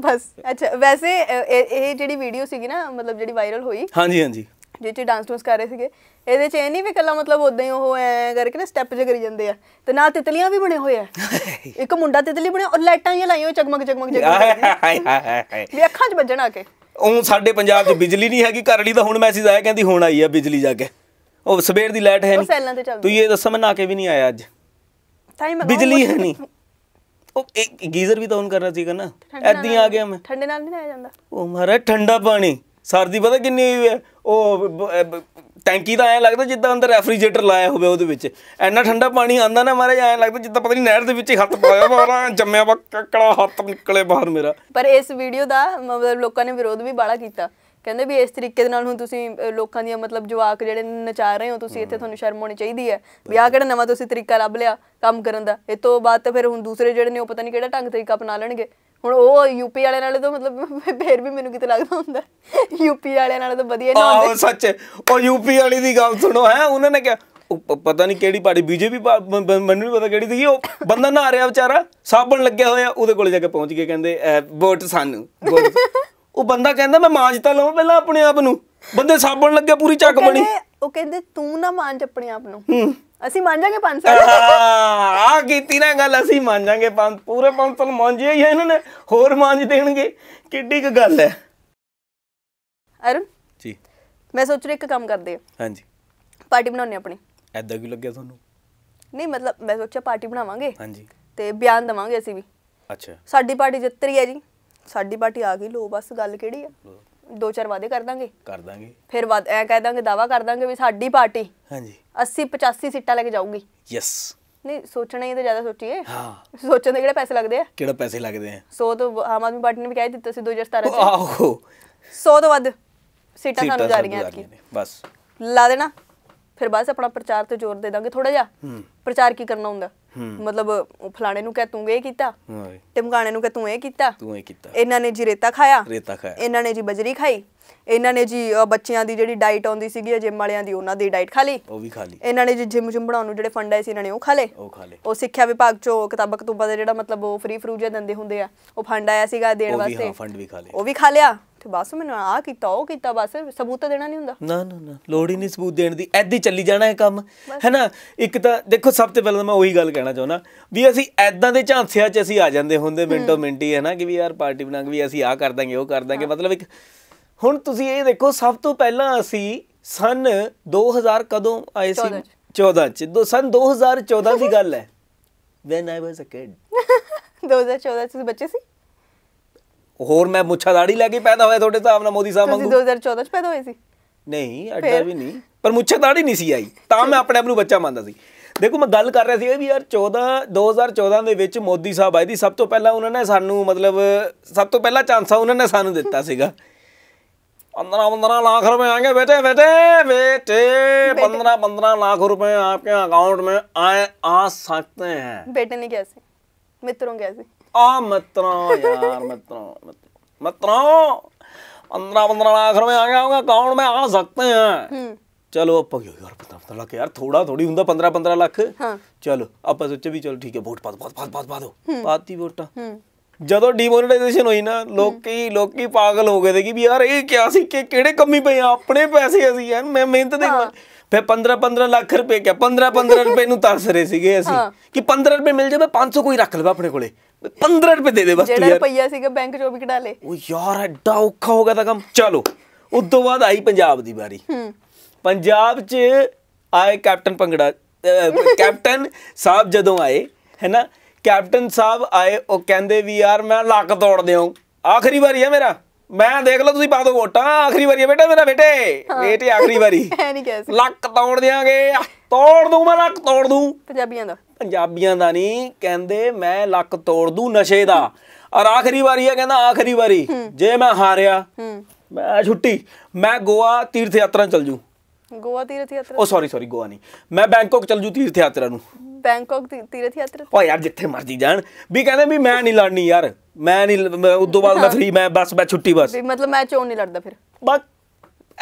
ਬਸ ਅੱਛਾ ਵੈਸੇ ਇਹ ਜਿਹੜੀ ਵੀਡੀਓ ਸੀਗੀ ਨਾ ਮਤਲਬ ਜਿਹੜੀ ਵਾਇਰਲ ਹੋਈ ਹਾਂਜੀ ਹਾਂਜੀ ਜਿਹਦੇ ਚ ਡਾਂਸ ਡੂਸ ਕਰ ਰਹੇ ਸੀਗੇ ਇਹਦੇ ਚ ਇਹ ਨਹੀਂ ਵੀ ਕੱਲਾ ਮਤਲਬ ਉਦਾਂ ਹੀ ਉਹ ਐ ਕਰਕੇ ਨਾ ਸਟੈਪ ਜੇ ਕਰੀ ਜਾਂਦੇ ਆ ਤੇ ਨਾਲ ਤਿਤਲੀਆਂ ਵੀ ਬਣੇ ਹੋਏ ਆ ਇੱਕ ਮੁੰਡਾ ਤਿਤਲੀ ਬਣਿਆ ਔਰ ਲਾਈਟਾਂ ਹੀ ਲਾਈਆਂ ਚਗਮਗ ਚਗਮਗ ਜਗਮਗ ਹਾਏ ਹਾਏ ਹਾਏ ਵੀ ਅੱਖਾਂ 'ਚ ਵੱਜਣ ਆ ਕੇ ਉਹ ਸਾਡੇ ਪੰਜਾਬ 'ਚ ਬਿਜਲੀ ਨਹੀਂ ਹੈਗੀ ਘਰ ਵਾਲੀ ਦਾ ਹੁਣ ਮੈਸੇਜ ਆਇਆ ਕਹਿੰਦੀ ਹੁਣ ਆਈ ਆ ਬਿਜਲੀ ਜਾ ਕੇ ਉਹ ਸਵੇਰ ਦੀ ਲਾਈਟ ਹੈ ਨਹੀਂ ਤੂੰ ਇਹ ਦੱਸ ਮੈਂ ਨਾ ਕੇ ਵੀ ਨਹੀਂ ਆਇਆ ਅੱਜ ਬਿਜਲੀ ਹੈ ਨਹੀਂ ਉਹ ਇੱਕ ਗੀਜ਼ਰ ਵੀ ਤਾਂ ਔਨ ਕਰਨਾ ਸੀਗਾ ਨਾ ਐਦਾਂ ਆ ਗਿਆ ਮੈਂ ਠੰਡੇ ਨਾਲ ਨਹੀਂ ਆਇਆ ਜਾਂਦਾ ਉਹ ਮਾਰੇ ਠੰਡਾ ਪਾਣੀ ਸਰਦੀ ਪਤਾ ਕਿੰਨੀ ਹੋਈ ਹੈ ਉਹ ਟੈਂਕੀ ਤਾਂ ਐਂ ਲੱਗਦਾ ਜਿੱਦਾਂ ਅੰਦਰ ਰੈਫਰੀਜਰੇਟਰ ਲਾਇਆ ਹੋਵੇ ਉਹਦੇ ਵਿੱਚ ਐਨਾ ਠੰਡਾ ਪਾਣੀ ਆਂਦਾ ਨਾ ਮਾਰੇ ਐਂ ਲੱਗਦਾ ਜਿੱਦਾਂ ਪਤਾ ਨਹੀਂ ਨਹਿਰ ਦੇ ਵਿੱਚ ਹੀ ਹੱਥ ਪਾਇਆ ਮਾਰਾ ਜੰਮਿਆ ਵਾ ਕੱਕੜਾ ਹੱਥ ਨਿਕਲੇ ਬਾਹਰ ਮੇਰਾ ਪਰ ਇਸ ਵੀਡੀਓ ਦਾ ਮਤਲਬ ਲੋਕਾਂ ਨੇ ਵਿਰੋਧ ਵੀ ਬਾਲਾ ਕੀਤਾ ਕਹਿੰਦੇ ਵੀ ਇਸ ਤਰੀਕੇ ਦੇ ਨਾਲ ਹੁਣ ਤੁਸੀਂ ਲੋਕਾਂ ਦੀਆਂ ਮਤਲਬ ਜਵਾਕ ਜਿਹੜੇ ਨਚਾ ਰਹੇ ਹੋ ਤੁਸੀਂ ਇੱਥੇ ਤੁਹਾਨੂੰ ਸ਼ਰਮ ਹੋਣੀ ਚਾਹੀਦੀ ਹੈ ਵੀ ਆ ਕਿਹੜਾ ਨਵਾਂ ਤੁਸੀਂ ਤਰੀਕਾ ਲੱਭ ਲਿਆ ਕੰਮ ਕਰਨ ਦਾ ਇਹ ਤੋਂ ਬਾਅਦ ਤਾਂ ਫਿਰ ਹੁਣ ਦੂਸਰੇ ਜਿਹੜੇ ਨੇ ਉਹ ਪਤਾ ਨਹੀਂ ਕਿਹੜਾ ਢੰਗ ਤਰੀਕਾ ਅਪਣਾ ਲੈਣਗੇ ਹੁਣ ਉਹ ਯੂਪੀ ਵਾਲਿਆਂ ਨਾਲ ਤਾਂ ਮਤਲਬ ਫੇਰ ਵੀ ਮੈਨੂੰ ਕਿਤੇ ਲੱਗਦਾ ਹੁੰਦਾ ਯੂਪੀ ਵਾਲਿਆਂ ਨਾਲ ਤਾਂ ਵਧੀਆ ਨਾ ਹੁੰਦੇ ਆਹ ਸੱਚ ਉਹ ਯੂਪੀ ਵਾਲੀ ਦੀ ਗੱਲ ਸੁਣੋ ਹੈ ਉਹਨਾਂ ਨੇ ਕਿਹਾ ਪਤਾ ਨਹੀਂ ਕਿਹੜੀ ਪਾਰਟੀ ਬੀਜੇਪੀ ਮੈਨੂੰ ਨਹੀਂ ਪਤਾ ਕਿਹੜੀ ਸੀ ਉਹ ਬੰਦਾ ਨਾ ਆ ਰਿਹਾ ਵਿਚਾਰਾ ਸਾਬਣ ਲੱਗਿਆ ਹੋਇਆ ਉਹਦੇ ਕੋਲ ਜਾ ਕੇ ਪਹੁੰਚ ਗਏ ਕਹਿੰਦੇ ਵੋਟ ਸਾਨੂੰ ਉਹ ਬੰਦਾ ਕਹਿੰਦਾ ਮੈਂ ਮਾਂਜਤਾ ਲਵਾਂ ਪਹਿਲਾਂ ਆਪਣੇ ਆਪ ਨੂੰ ਬੰਦੇ ਸਾਬਣ ਲੱਗੇ ਪੂਰੀ ਚੱਕ ਬਣੀ ਉਹ ਕਹਿੰਦੇ ਤੂੰ ਨਾ ਮਾਂਜ ਆਪਣੇ ਆਪ ਨੂੰ ਅਸੀਂ ਮਾਂਜਾਂਗੇ ਪੰਜ ਸਾਲ ਆ ਕੀਤੀ ਨਾ ਗੱਲ ਅਸੀਂ ਮਾਂਜਾਂਗੇ ਪੰਜ ਪੂਰੇ ਪੰਜ ਸਾਲ ਮੰਜੇ ਹੀ ਇਹਨਾਂ ਨੇ ਹੋਰ ਮਾਂਜ ਦੇਣਗੇ ਕਿੱਡੀ ਕੁ ਗੱਲ ਹੈ ਅਰੁਣ ਜੀ ਮੈਂ ਸੋਚ ਰਿਹਾ ਇੱਕ ਕੰਮ ਕਰਦੇ ਆ ਹਾਂਜੀ ਪਾਰਟੀ ਬਣਾਉਣੀ ਆਪਣੀ ਐਦਾਂ ਕਿਉਂ ਲੱਗਿਆ ਤੁਹਾਨੂੰ ਨਹੀਂ ਮਤਲਬ ਮੈਂ ਸੋਚਿਆ ਪਾਰਟੀ ਬਣਾਵਾਂਗੇ ਹਾਂਜੀ ਤੇ ਬਿਆਨ ਦਵਾਂਗੇ ਅਸੀਂ ਵੀ ਅੱਛਾ ਸਾਡੀ ਪਾਰਟੀ ਜਿੱਤ ਰਹੀ ਹੈ ਜੀ ਸਾਡੀ ਪਾਰਟੀ ਆ ਗਈ ਲੋ ਬਸ ਗੱਲ ਕਿਹੜੀ ਆ ਦੋ ਚਾਰ ਵਾਦੇ ਕਰ ਦਾਂਗੇ ਕਰ ਦਾਂਗੇ ਫਿਰ ਐ ਕਹਿ ਦਾਂਗੇ ਦਾਵਾ ਕਰ ਦਾਂਗੇ ਵੀ ਸਾਡੀ ਪਾਰਟੀ ਹਾਂਜੀ 80 85 ਸੀਟਾਂ ਲੈ ਕੇ ਜਾਊਗੀ ਯੈਸ ਨਹੀਂ ਸੋਚਣਾ ਹੀ ਤਾਂ ਜ਼ਿਆਦਾ ਸੋਚੀਏ ਹਾਂ ਸੋਚਣ ਦੇ ਕਿਹੜੇ ਪੈਸੇ ਲੱਗਦੇ ਆ ਕਿਹੜੇ ਪੈਸੇ ਲੱਗਦੇ ਆ 100 ਤੋਂ ਆਮ ਆਦਮੀ ਪਾਰਟੀ ਨੇ ਵੀ ਕਹਿ ਦਿੱਤਾ ਸੀ 2017 ਚ ਆਹੋ 100 ਤੋਂ ਵੱਧ ਸੀਟਾਂ ਸਾਨੂੰ ਜਾ ਰਹੀਆਂ ਨੇ ਬਸ ਲਾ ਦੇਣਾ ਫਿਰ ਬਸ ਆਪਣਾ ਪ੍ਰਚਾਰ ਤੇ ਜ਼ੋਰ ਦੇ ਦਾਂਗੇ ਥੋੜਾ ਜਿਹਾ ਹੂੰ ਪ੍ਰਚਾਰ ਕੀ ਕਰਨਾ ਹੁੰਦਾ ਮਤਲਬ ਫਲਾਣੇ ਨੂੰ ਕਹ ਤੂੰ ਇਹ ਕੀਤਾ ਤੇ ਮਗਾਣੇ ਨੂੰ ਕਹ ਤੂੰ ਇਹ ਕੀਤਾ ਤੂੰ ਇਹ ਕੀਤਾ ਇਹਨਾਂ ਨੇ ਜੀ ਰੇਤਾ ਖਾਇਆ ਰੇਤਾ ਖਾਇਆ ਇਹਨਾਂ ਨੇ ਜੀ ਬਜਰੀ ਖਾਈ ਇਹਨਾਂ ਨੇ ਜੀ ਬੱਚਿਆਂ ਦੀ ਜਿਹੜੀ ਡਾਈਟ ਆਉਂਦੀ ਸੀਗੀ ਜਿਮ ਵਾਲਿਆਂ ਦੀ ਉਹਨਾਂ ਦੀ ਡਾਈਟ ਖਾ ਲਈ ਉਹ ਵੀ ਖਾ ਲਈ ਇਹਨਾਂ ਨੇ ਜੀ ਜਿਮ ਜਿਮ ਬਣਾਉਣ ਨੂੰ ਜਿਹੜੇ ਫੰਡ ਆਏ ਸੀ ਇਹਨਾਂ ਨੇ ਉਹ ਖਾ ਲਏ ਉਹ ਖਾ ਲਏ ਉਹ ਸਿੱਖਿਆ ਵਿਭਾਗ ਚੋਂ ਕਿਤਾਬਾਂ ਕਤੂਬਾਂ ਦਾ ਜਿਹੜਾ ਮਤਲਬ ਉਹ ਫ੍ਰੀ ਫਰੂਜੇ ਦਿੰਦੇ ਹੁੰਦੇ ਆ ਉਹ ਫੰਡ ਆਇਆ ਸੀਗਾ ਦੇਣ ਵਾਸਤੇ ਉਹ ਵੀ ਹਾਂ ਫੰਡ ਵੀ ਖਾ ਉਹ ਵੀ ਖਾ ਲਿਆ ਤੇ ਬਸ ਮੈਨੂੰ ਆ ਕੀਤਾ ਉਹ ਕੀਤਾ ਬਸ ਸਬੂਤ ਦੇਣਾ ਨਹੀਂ ਹੁੰਦਾ ਨਾ ਨਾ ਨਾ ਲੋੜ ਹੀ ਨਹੀਂ ਸਬੂਤ ਦੇਣ ਦੀ ਐਦੀ ਚੱਲੀ ਜਾਣਾ ਹੈ ਕੰਮ ਹੈਨਾ ਇੱਕ ਤਾਂ ਦੇਖੋ ਸਭ ਤੋਂ ਪਹਿਲਾਂ ਮੈਂ ਉਹੀ ਗੱਲ ਕਹਿਣਾ ਚਾਹੁੰਦਾ ਵੀ ਅਸੀਂ ਐਦਾਂ ਦੇ ਝਾਂਸਿਆਂ 'ਚ ਅਸੀਂ ਆ ਜਾਂਦੇ ਹੁੰਦੇ ਮਿੰਟੋ ਮਿੰਟੀ ਹੈਨਾ ਕਿ ਵੀ ਯਾਰ ਪਾਰਟੀ ਬਣਾ ਕੇ ਵੀ ਅਸੀਂ ਆ ਕਰ ਦਾਂਗੇ ਉਹ ਕਰ ਦਾਂਗੇ ਮਤਲਬ ਇੱਕ ਹੁਣ ਤੁਸੀਂ ਇਹ ਦੇਖੋ ਸਭ ਤੋਂ ਪਹਿਲਾਂ ਅਸੀਂ ਸਨ 2000 ਕਦੋਂ ਆਏ ਸੀ 14 ਚ ਸਨ 2014 ਦੀ ਗੱਲ ਹੈ when i was a kid 2014 ਚ ਤੁਸੀਂ ਬੱਚੇ ਸੀ ਹੋਰ ਮੈਂ ਮੁੱਛਾ ਦਾੜੀ ਲੈ ਕੇ ਪੈਦਾ ਹੋਇਆ ਤੁਹਾਡੇ ਹਿਸਾਬ ਨਾਲ ਮੋਦੀ ਸਾਹਿਬ ਵਾਂਗੂ ਤੁਸੀਂ 2014 ਚ ਪੈਦਾ ਹੋਏ ਸੀ ਨਹੀਂ ਅੱਡਾ ਵੀ ਨਹੀਂ ਪਰ ਮੁੱਛਾ ਦਾੜੀ ਨਹੀਂ ਸੀ ਆਈ ਤਾਂ ਮੈਂ ਆਪਣੇ ਆਪ ਨੂੰ ਬੱਚਾ ਮੰਨਦਾ ਸੀ ਦੇਖੋ ਮੈਂ ਗੱਲ ਕਰ ਰਿਹਾ ਸੀ ਵੀ ਯਾਰ 14 2014 ਦੇ ਵਿੱਚ ਮੋਦੀ ਸਾਹਿਬ ਆਏ ਦੀ ਸਭ ਤੋਂ ਪਹਿਲਾਂ ਉਹਨਾਂ ਨੇ ਸਾਨੂੰ ਮਤਲਬ ਸਭ ਤੋਂ ਪਹਿਲਾਂ ਚਾਂਸ ਆ ਉਹਨਾਂ ਨੇ ਸਾਨੂੰ ਦਿੱਤਾ ਸੀਗਾ 15 15 ਲੱਖ ਰੁਪਏ ਆਗੇ ਬੇਟੇ ਬੇਟੇ ਬੇਟੇ 15 15 ਆਪਕੇ ਅਕਾਊਂਟ ਮੇ अकाउंट ਆ ਸਕਤੇ ਹੈ ਬੇਟੇ हैं ਕਿਹਾ ਸੀ ਮਿੱਤਰੋਂ ਕਿਹਾ ਸੀ ਆ ਮਤਰਾ ਯਾਰ ਮਤਰਾ ਮਤਰਾ ਅੰਦਰਾ 15 लाख रुपए आ गया ਕੌਣ ਮੈਂ ਆ ਸਕਤੇ सकते ਚਲੋ ਆਪਾਂ ਗਿਓ ਯਾਰ ਪਤਾ ਪਤਾ ਲੱਗ ਯਾਰ ਥੋੜਾ ਥੋੜੀ ਹੁੰਦਾ 15 15 ਲੱਖ ਹਾਂ ਚਲੋ ਆਪਾਂ ਸੋਚੇ ਵੀ ਚਲੋ ਠੀਕ ਹੈ ਵੋਟ ਪਾ दो पा दो पा दो पाती ਵੋਟਾਂ ਜਦੋਂ ਡੀਮੋਨੇਟਾਈਜੇਸ਼ਨ ਹੋਈ ਨਾ ਲੋਕੀ ਲੋਕੀ ਪਾਗਲ ਹੋ ਗਏ ਤੇ ਕਿ ਵੀ ਯਾਰ ਇਹ ਕਿਆ ਸੀ ਕਿ ਕਿਹੜੇ ਕੰਮੀ ਪਏ ਆਪਣੇ ਪੈਸੇ ਅਸੀਂ ਯਾਰ ਮੈਂ ਮਿਹਨਤ ਦੇ ਫਿਰ 15 15 ਲੱਖ ਰੁਪਏ ਕਿ 15 15 ਰੁਪਏ ਨੂੰ ਤਰਸ ਰਹੇ ਸੀਗੇ ਅਸੀਂ ਕਿ 15 ਰੁਪਏ ਮਿਲ ਜਾਵੇ 500 ਕੋਈ ਰੱਖ ਲਵਾ ਆਪਣੇ ਕੋਲੇ 15 ਰੁਪਏ ਦੇ ਦੇ ਬਸ ਜਿਹੜਾ ਰੁਪਈਆ ਸੀਗਾ ਬੈਂਕ ਚੋਂ ਵੀ ਕਢਾ ਲੇ ਉਹ ਯਾਰ ਐਡਾ ਔਖਾ ਹੋ ਗਿਆ ਤਾਂ ਕੰਮ ਚਲੋ ਉਸ ਤੋਂ ਬਾਅਦ ਆਈ ਪੰਜਾਬ ਦੀ ਵਾਰੀ ਹੂੰ ਪੰਜਾਬ 'ਚ ਆਏ ਕੈਪਟਨ ਪੰਗੜਾ ਕੈਪਟਨ ਸਾਹਿਬ ਜਦੋਂ ਆਏ ਹੈਨਾ ਕੈਪਟਨ ਸਾਹਿਬ ਆਏ ਉਹ ਕਹਿੰਦੇ ਵੀ ਯਾਰ ਮੈਂ ਲੱਕ ਤੋੜ ਦਿਆਂ ਆਖਰੀ ਵਾਰੀ ਹੈ ਮੇਰਾ ਮੈਂ ਦੇਖ ਲਓ ਤੁਸੀਂ ਪਾ ਦੋ ਵੋਟਾਂ ਆਖਰੀ ਵਾਰੀ ਹੈ ਬੇਟਾ ਮੇਰਾ ਬੇਟੇ ਬੇਟੇ ਆਖਰੀ ਵਾਰੀ ਐ ਨਹੀਂ ਕਹਿ ਸਕਦੇ ਲੱਕ ਤੋੜ ਦਿਆਂਗੇ ਤੋੜ ਦੂੰ ਮੈਂ ਲੱਕ ਤੋੜ ਦੂੰ ਪੰਜਾਬੀਆਂ ਦਾ ਪੰਜਾਬੀਆਂ ਦਾ ਨਹੀਂ ਕਹਿੰਦੇ ਮੈਂ ਲੱਕ ਤੋੜ ਦੂੰ ਨਸ਼ੇ ਦਾ ਔਰ ਆਖਰੀ ਵਾਰੀ ਹੈ ਕਹਿੰਦਾ ਆਖਰੀ ਵਾਰੀ ਜੇ ਮੈਂ ਹਾਰਿਆ ਮੈਂ ਛੁੱਟੀ ਮੈਂ ਗੋਆ ਤੀਰਥ ਯਾਤਰਾ ਚਲ ਜੂ ਗੋਆ ਤੀਰਥ ਯਾਤਰਾ ਉਹ ਸੌਰੀ ਸੌਰੀ ਗੋਆ ਨਹੀਂ ਮੈਂ ਬੈਂਕਾਕ ਚਲ ਜੂ ਤੀਰਥ ਯਾਤਰਾ ਨੂੰ ਬੈਂਕਾਕ ਤੀਰਥ ਯਾਤਰਾ ਓ ਯਾਰ ਜਿੱਥੇ ਮਰਜੀ ਜਾਣ ਵੀ ਕਹਿੰਦੇ ਵੀ ਮੈਂ ਨਹੀਂ ਲੜਨੀ ਯਾਰ ਮੈਂ ਨਹੀਂ ਉਸ ਤੋਂ ਬਾਅਦ ਮੈਂ ਫ੍ਰੀ ਮੈਂ ਬਸ ਮੈਂ ਛੁੱਟੀ ਬਸ ਵੀ ਮਤਲਬ ਮੈਂ ਚੋਣ ਨਹੀਂ ਲੜਦਾ ਫਿਰ ਬਸ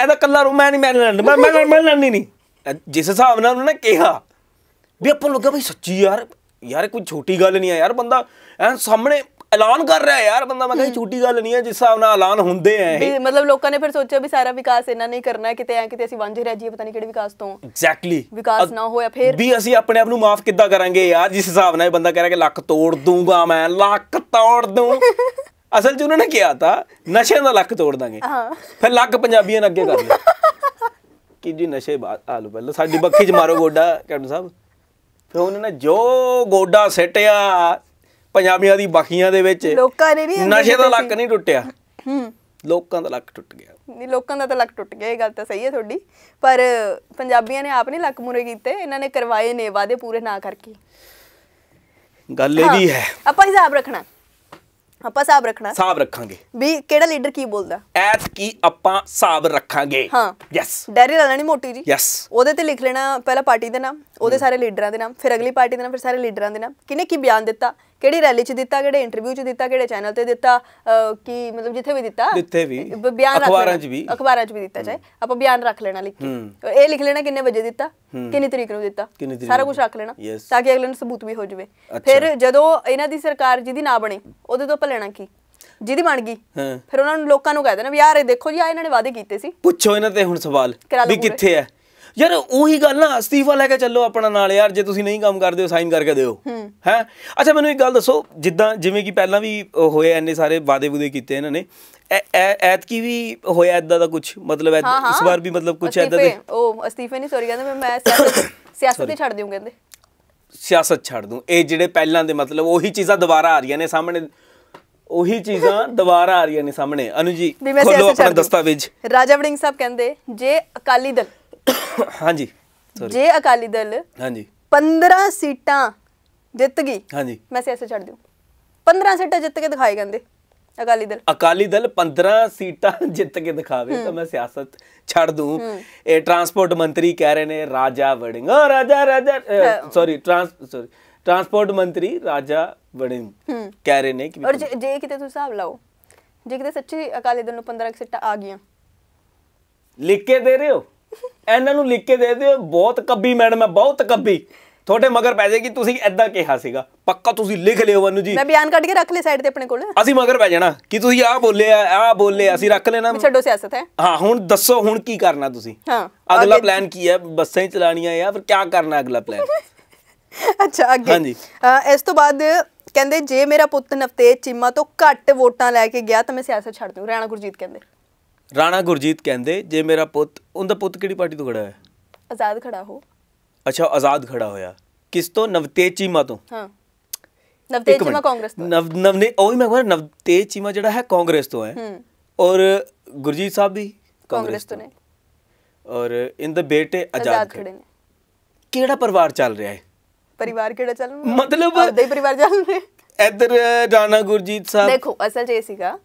ਇਹਦਾ ਕੱਲਾ ਰੂ ਮੈਂ ਨਹੀਂ ਮੈਂ ਲੜਨੀ ਮੈਂ ਮੈਂ ਮੈਂ ਲੜਨੀ ਨਹੀਂ ਜਿਸ ਹਿਸਾਬ ਨਾਲ ਉਹਨਾਂ ਨੇ ਕਿਹਾ ਵੀ ਆਪਾਂ ਲੱਗਾ ਬਈ ਸੱਚੀ ਯਾਰ ਯਾਰ ਕੋਈ ਛੋਟੀ ਗੱਲ ਨਹੀਂ ਆ ਯਾਰ ਬੰਦਾ ਐ ਸਾਹਮਣੇ ਐਲਾਨ ਕਰ ਰਿਹਾ ਯਾਰ ਬੰਦਾ ਮੈਂ ਕਹਿੰਦਾ ਛੋਟੀ ਗੱਲ ਨਹੀਂ ਹੈ ਜਿਸ ਹਿਸਾਬ ਨਾਲ ਐਲਾਨ ਹੁੰਦੇ ਆ ਇਹ ਮਤਲਬ ਲੋਕਾਂ ਨੇ ਫਿਰ ਸੋਚਿਆ ਵੀ ਸਾਰਾ ਵਿਕਾਸ ਇਹਨਾਂ ਨੇ ਕਰਨਾ ਕਿਤੇ ਐ ਕਿਤੇ ਅਸੀਂ ਵਾਂਝੇ ਰਹਿ ਜਾਈਏ ਪਤਾ ਨਹੀਂ ਕਿਹੜੇ ਵਿਕਾਸ ਤੋਂ ਐਗਜ਼ੈਕਟਲੀ ਵਿਕਾਸ ਨਾ ਹੋਇਆ ਫਿਰ ਵੀ ਅਸੀਂ ਆਪਣੇ ਆਪ ਨੂੰ ਮਾਫ ਕਿੱਦਾਂ ਕਰਾਂਗੇ ਯਾਰ ਜਿਸ ਹਿਸਾਬ ਨਾਲ ਇਹ ਬੰਦਾ ਕਹਿ ਰਿਹਾ ਕਿ ਲੱਕ ਤੋੜ ਦੂੰਗਾ ਮੈਂ ਲੱਕ ਤੋੜ ਦੂੰ ਅਸਲ 'ਚ ਉਹਨਾਂ ਨੇ ਕਿਹਾ ਤਾਂ ਨਸ਼ੇ ਦਾ ਲੱਕ ਤੋੜ ਦਾਂਗੇ ਹਾਂ ਫਿਰ ਲੱਕ ਪੰਜਾਬੀਆਂ ਨੇ ਅੱਗੇ ਕਰ ਲਿਆ ਕਿ ਜੀ ਨਸ਼ੇ ਆ ਲੋ ਪਹਿਲਾਂ ਸਾਡੀ ਬੱਖੀ 'ਚ ਮਾਰੋ ਗੋਡਾ ਕੈਪਟਨ ਸਾਹਿਬ ਫਿਰ ਉਹਨਾਂ ਨੇ ਜੋ ਗੋਡਾ ਸਿੱਟਿਆ ਪੰਜਾਬੀਆਂ ਦੀ ਬਖੀਆਂ ਦੇ ਵਿੱਚ ਲੋਕਾਂ ਨੇ ਨਹੀਂ ਨਸ਼ੇ ਦਾ ਲੱਕ ਨਹੀਂ ਟੁੱਟਿਆ ਹੂੰ ਲੋਕਾਂ ਦਾ ਲੱਕ ਟੁੱਟ ਗਿਆ ਨਹੀਂ ਲੋਕਾਂ ਦਾ ਤਾਂ ਲੱਕ ਟੁੱਟ ਗਿਆ ਇਹ ਗੱਲ ਤਾਂ ਸਹੀ ਹੈ ਤੁਹਾਡੀ ਪਰ ਪੰਜਾਬੀਆਂ ਨੇ ਆਪ ਨਹੀਂ ਲੱਕ ਮੂਰੇ ਕੀਤੇ ਇਹਨਾਂ ਨੇ ਕਰਵਾਏ ਨੇ ਵਾਦੇ ਪੂਰੇ ਨਾ ਕਰਕੇ ਗੱਲ ਇਹ ਵੀ ਹੈ ਆਪਾਂ ਹਿਸਾਬ ਰੱਖਣਾ ਆਪਾਂ ਸਾਬ ਰੱਖਣਾ ਸਾਬ ਰੱਖਾਂਗੇ ਵੀ ਕਿਹੜਾ ਲੀਡਰ ਕੀ ਬੋਲਦਾ ਐਤ ਕੀ ਆਪਾਂ ਸਾਬ ਰੱਖਾਂਗੇ ਹਾਂ ਯੈਸ ਡੈਰੀ ਲਾ ਲੈਣੀ ਮੋਟੀ ਜੀ ਯੈਸ ਉਹਦੇ ਤੇ ਲਿਖ ਲੈਣਾ ਪਹਿਲਾਂ ਪਾਰਟੀ ਦਾ ਨਾਮ ਉਹਦੇ ਸਾਰੇ ਲੀਡਰਾਂ ਦੇ ਨਾਮ ਫਿਰ ਅਗਲੀ ਪਾਰਟੀ ਦੇ ਨਾਮ ਫਿਰ ਸਾਰੇ ਲੀਡਰਾਂ ਦੇ ਨਾਮ ਕਿਨੇ ਕੀ ਬਿਆਨ ਦਿੱਤਾ ਕਿਹੜੀ ਰੈਲੀ 'ਚ ਦਿੱਤਾ ਕਿਹੜੇ ਇੰਟਰਵਿਊ 'ਚ ਦਿੱਤਾ ਕਿਹੜੇ ਚੈਨਲ ਤੇ ਦਿੱਤਾ ਕੀ ਮਤਲਬ ਜਿੱਥੇ ਵੀ ਦਿੱਤਾ ਜਿੱਥੇ ਵੀ ਬਿਆਨ ਅਖਬਾਰਾਂ 'ਚ ਵੀ ਅਖਬਾਰਾਂ 'ਚ ਵੀ ਦਿੱਤਾ ਚਾਹੇ ਆਪਾਂ ਬਿਆਨ ਰੱਖ ਲੈਣਾ ਲਿਖ ਕੇ ਇਹ ਲਿਖ ਲੈਣਾ ਕਿੰਨੇ ਵਜੇ ਦਿੱਤਾ ਕਿੰਨੀ ਤਰੀਕ ਨੂੰ ਦਿੱਤਾ ਸਾਰਾ ਕੁਝ ਰੱਖ ਲੈਣਾ ਤਾਂ ਕਿ ਅਗਲੇ ਨੂੰ ਸਬੂਤ ਵੀ ਹੋ ਜਾਵੇ ਫਿਰ ਜਦੋਂ ਇਹਨਾਂ ਦੀ ਸਰਕਾਰ ਜਿਹਦੀ ਨਾ ਬਣੇ ਉਹਦੇ ਤੋਂ ਆਪਾਂ ਲੈਣਾ ਕੀ ਜਿਹਦੀ ਬਣ ਗਈ ਫਿਰ ਉਹਨਾਂ ਨੂੰ ਲੋਕਾਂ ਨੂੰ ਕਹਿ ਦੇਣਾ ਵੀ ਯਾਰ ਇਹ ਦੇਖੋ ਜੀ ਆ ਇਹਨਾਂ ਨੇ ਵਾਅਦੇ ਕੀਤੇ ਸੀ ਪੁੱਛੋ ਇਹਨਾਂ ਤੇ ਹੁਣ ਸਵਾਲ ਵੀ ਕਿੱਥੇ ਹੈ ਯਾਰ ਉਹੀ ਗੱਲ ਨਾ ਅਸਤੀਫਾ ਲੈ ਕੇ ਚੱਲੋ ਆਪਣਾ ਨਾਲ ਯਾਰ ਜੇ ਤੁਸੀਂ ਨਹੀਂ ਕੰਮ ਕਰਦੇ ਹੋ ਸਾਈਨ ਕਰਕੇ ਦਿਓ ਹੈ ਅੱਛਾ ਮੈਨੂੰ ਇੱਕ ਗੱਲ ਦੱਸੋ ਜਿੱਦਾਂ ਜਿਵੇਂ ਕਿ ਪਹਿਲਾਂ ਵੀ ਹੋਏ ਐਨੇ ਸਾਰੇ ਵਾਦੇ ਵੂਦੇ ਕੀਤੇ ਇਹਨਾਂ ਨੇ ਐਤਕੀ ਵੀ ਹੋਇਆ ਇਦਾਂ ਦਾ ਕੁਝ ਮਤਲਬ ਇਸ ਵਾਰ ਵੀ ਮਤਲਬ ਕੁਝ ਐਦਾਂ ਦੇ ਉਹ ਅਸਤੀਫਾ ਨਹੀਂ ਸੋਰੀ ਕਹਿੰਦੇ ਮੈਂ ਸਿਆਸਤ ਹੀ ਛੱਡ ਦਿਉਂ ਕਹਿੰਦੇ ਸਿਆਸਤ ਛੱਡ ਦੂੰ ਇਹ ਜਿਹੜੇ ਪਹਿਲਾਂ ਦੇ ਮਤਲਬ ਉਹੀ ਚੀਜ਼ਾਂ ਦੁਬਾਰਾ ਆ ਰਹੀਆਂ ਨੇ ਸਾਹਮਣੇ ਉਹੀ ਚੀਜ਼ਾਂ ਦੁਬਾਰਾ ਆ ਰਹੀਆਂ ਨੇ ਸਾਹਮਣੇ ਅਨੂ ਜੀ ਖੋਲੋ ਆਪਣਾ ਦਸਤਾਵੇਜ਼ ਰਾਜਾ ਵੜਿੰਗ ਸਾਹਿਬ ਕਹਿੰਦੇ ਜੇ ਅਕਾਲੀ ਦਲ ਹਾਂਜੀ ਜੇ ਅਕਾਲੀ ਦਲ ਹਾਂਜੀ 15 ਸੀਟਾਂ ਜਿੱਤ ਗਈ ਹਾਂਜੀ ਮੈਂ ਸਿਆਸਤ ਛੱਡ ਦਿਉ 15 ਸੀਟਾਂ ਜਿੱਤ ਕੇ ਦਿਖਾਏ ਕਹਿੰਦੇ ਅਕਾਲੀ ਦਲ ਅਕਾਲੀ ਦਲ 15 ਸੀਟਾਂ ਜਿੱਤ ਕੇ ਦਿਖਾਵੇ ਤਾਂ ਮੈਂ ਸਿਆਸਤ ਛੱਡ ਦੂੰ ਇਹ ਟਰਾਂਸਪੋਰਟ ਮੰਤਰੀ ਕਹਿ ਰਹੇ ਨੇ ਰਾਜਾ ਵੜਿੰਗ ਓ ਰਾਜਾ ਰਾਜਾ ਸੌਰੀ ਟਰਾਂਸ ਸੌਰੀ ਟਰਾਂਸਪੋਰਟ ਮੰਤਰੀ ਰਾਜਾ ਵੜਿੰਗ ਕਹਿ ਰਹੇ ਨੇ ਕਿ ਔਰ ਜੇ ਕਿਤੇ ਤੁਸੀਂ ਹਿਸਾਬ ਲਾਓ ਜੇ ਕਿਤੇ ਸੱਚੀ ਅਕਾਲੀ ਦਲ ਨੂੰ 15 ਸੀਟਾਂ ਆ ਗਈਆਂ ਲਿਖ ਕੇ ਦੇ ਰਹੇ ਹੋ ਇਹਨਾਂ ਨੂੰ ਲਿਖ ਕੇ ਦੇ ਦਿਓ ਬਹੁਤ ਕੱਬੀ ਮੈਡਮ ਹੈ ਬਹੁਤ ਕੱਬੀ ਤੁਹਾਡੇ ਮਗਰ ਪੈ ਜਾਏਗੀ ਤੁਸੀਂ ਐਦਾਂ ਕਿਹਾ ਸੀਗਾ ਪੱਕਾ ਤੁਸੀਂ ਲਿਖ ਲਿਓ ਵਨੂ ਜੀ ਮੈਂ ਬਿਆਨ ਕੱਢ ਕੇ ਰੱਖ ਲੈ ਸਾਈਡ ਤੇ ਆਪਣੇ ਕੋਲ ਅਸੀਂ ਮਗਰ ਪੈ ਜਾਣਾ ਕਿ ਤੁਸੀਂ ਆਹ ਬੋਲੇ ਆ ਆਹ ਬੋਲੇ ਅਸੀਂ ਰੱਖ ਲੈਣਾ ਛੱਡੋ ਸਿਆਸਤ ਹੈ ਹਾਂ ਹੁਣ ਦੱਸੋ ਹੁਣ ਕੀ ਕਰਨਾ ਤੁਸੀਂ ਹਾਂ ਅਗਲਾ ਪਲਾਨ ਕੀ ਹੈ ਬੱਸਾਂ ਹੀ ਚਲਾਣੀਆਂ ਜਾਂ ਫਿਰ ਕੀ ਕਰਨਾ ਅਗਲਾ ਪਲਾਨ ਅੱਛਾ ਅੱਗੇ ਹਾਂਜੀ ਇਸ ਤੋਂ ਬਾਅਦ ਕਹਿੰਦੇ ਜੇ ਮੇਰਾ ਪੁੱਤ ਨਵਤੇਜ ਚੀਮਾ ਤੋਂ ਘੱਟ ਵੋਟਾਂ ਲੈ ਕੇ ਗਿਆ ਤਾਂ ਮੈਂ ਸਿਆਸਤ ਛੱਡ ਦੂੰ ਰਾਣਾ ਗੁਰਜੀਤ ਕਹਿੰਦੇ ਰਾਣਾ ਗੁਰਜੀਤ ਕਹਿੰਦੇ ਜੇ ਮੇਰਾ ਪੁੱਤ ਉਹਦਾ ਪੁੱਤ ਕਿਹੜੀ ਪਾਰਟੀ ਤੋਂ ਖੜਾ ਹੈ ਆਜ਼ਾਦ ਖੜਾ ਹੋ ਅੱਛਾ ਆਜ਼ਾਦ ਖੜਾ ਹੋਇਆ ਕਿਸ ਤੋਂ ਨਵਤੇਜ ਚੀਮਾ ਤੋਂ ਹਾਂ ਨਵਤੇਜ ਚੀਮਾ ਕਾਂਗਰਸ ਤੋਂ ਨਵ ਨਵ ਨੇ ਉਹ ਹੀ ਮੈਂ ਕਹਿੰਦਾ ਨਵਤੇਜ ਚੀਮਾ ਜਿਹੜਾ ਹੈ ਕਾਂਗਰਸ ਤੋਂ ਹੈ ਹੂੰ ਔਰ ਗੁਰਜੀਤ ਸਾਹਿਬ ਵੀ ਕਾਂਗਰਸ ਤੋਂ ਨੇ ਔਰ ਇਨ ਦਾ ਬੇਟੇ ਆਜ਼ਾਦ ਖੜੇ ਨੇ ਕਿਹੜਾ ਪਰਿਵਾਰ ਚੱਲ ਰਿਹਾ ਹੈ ਪਰਿਵਾਰ ਕਿਹੜਾ ਚੱਲ ਰਿਹਾ ਮਤਲਬ ਆਪਦਾ ਹੀ ਪਰਿਵਾਰ ਚੱਲ ਰਿਹਾ ਇੱਧਰ ਰਾਣਾ ਗੁਰਜੀਤ ਸਾਹਿਬ ਦੇਖੋ ਅਸਲ ਜੇ ਸੀਗਾ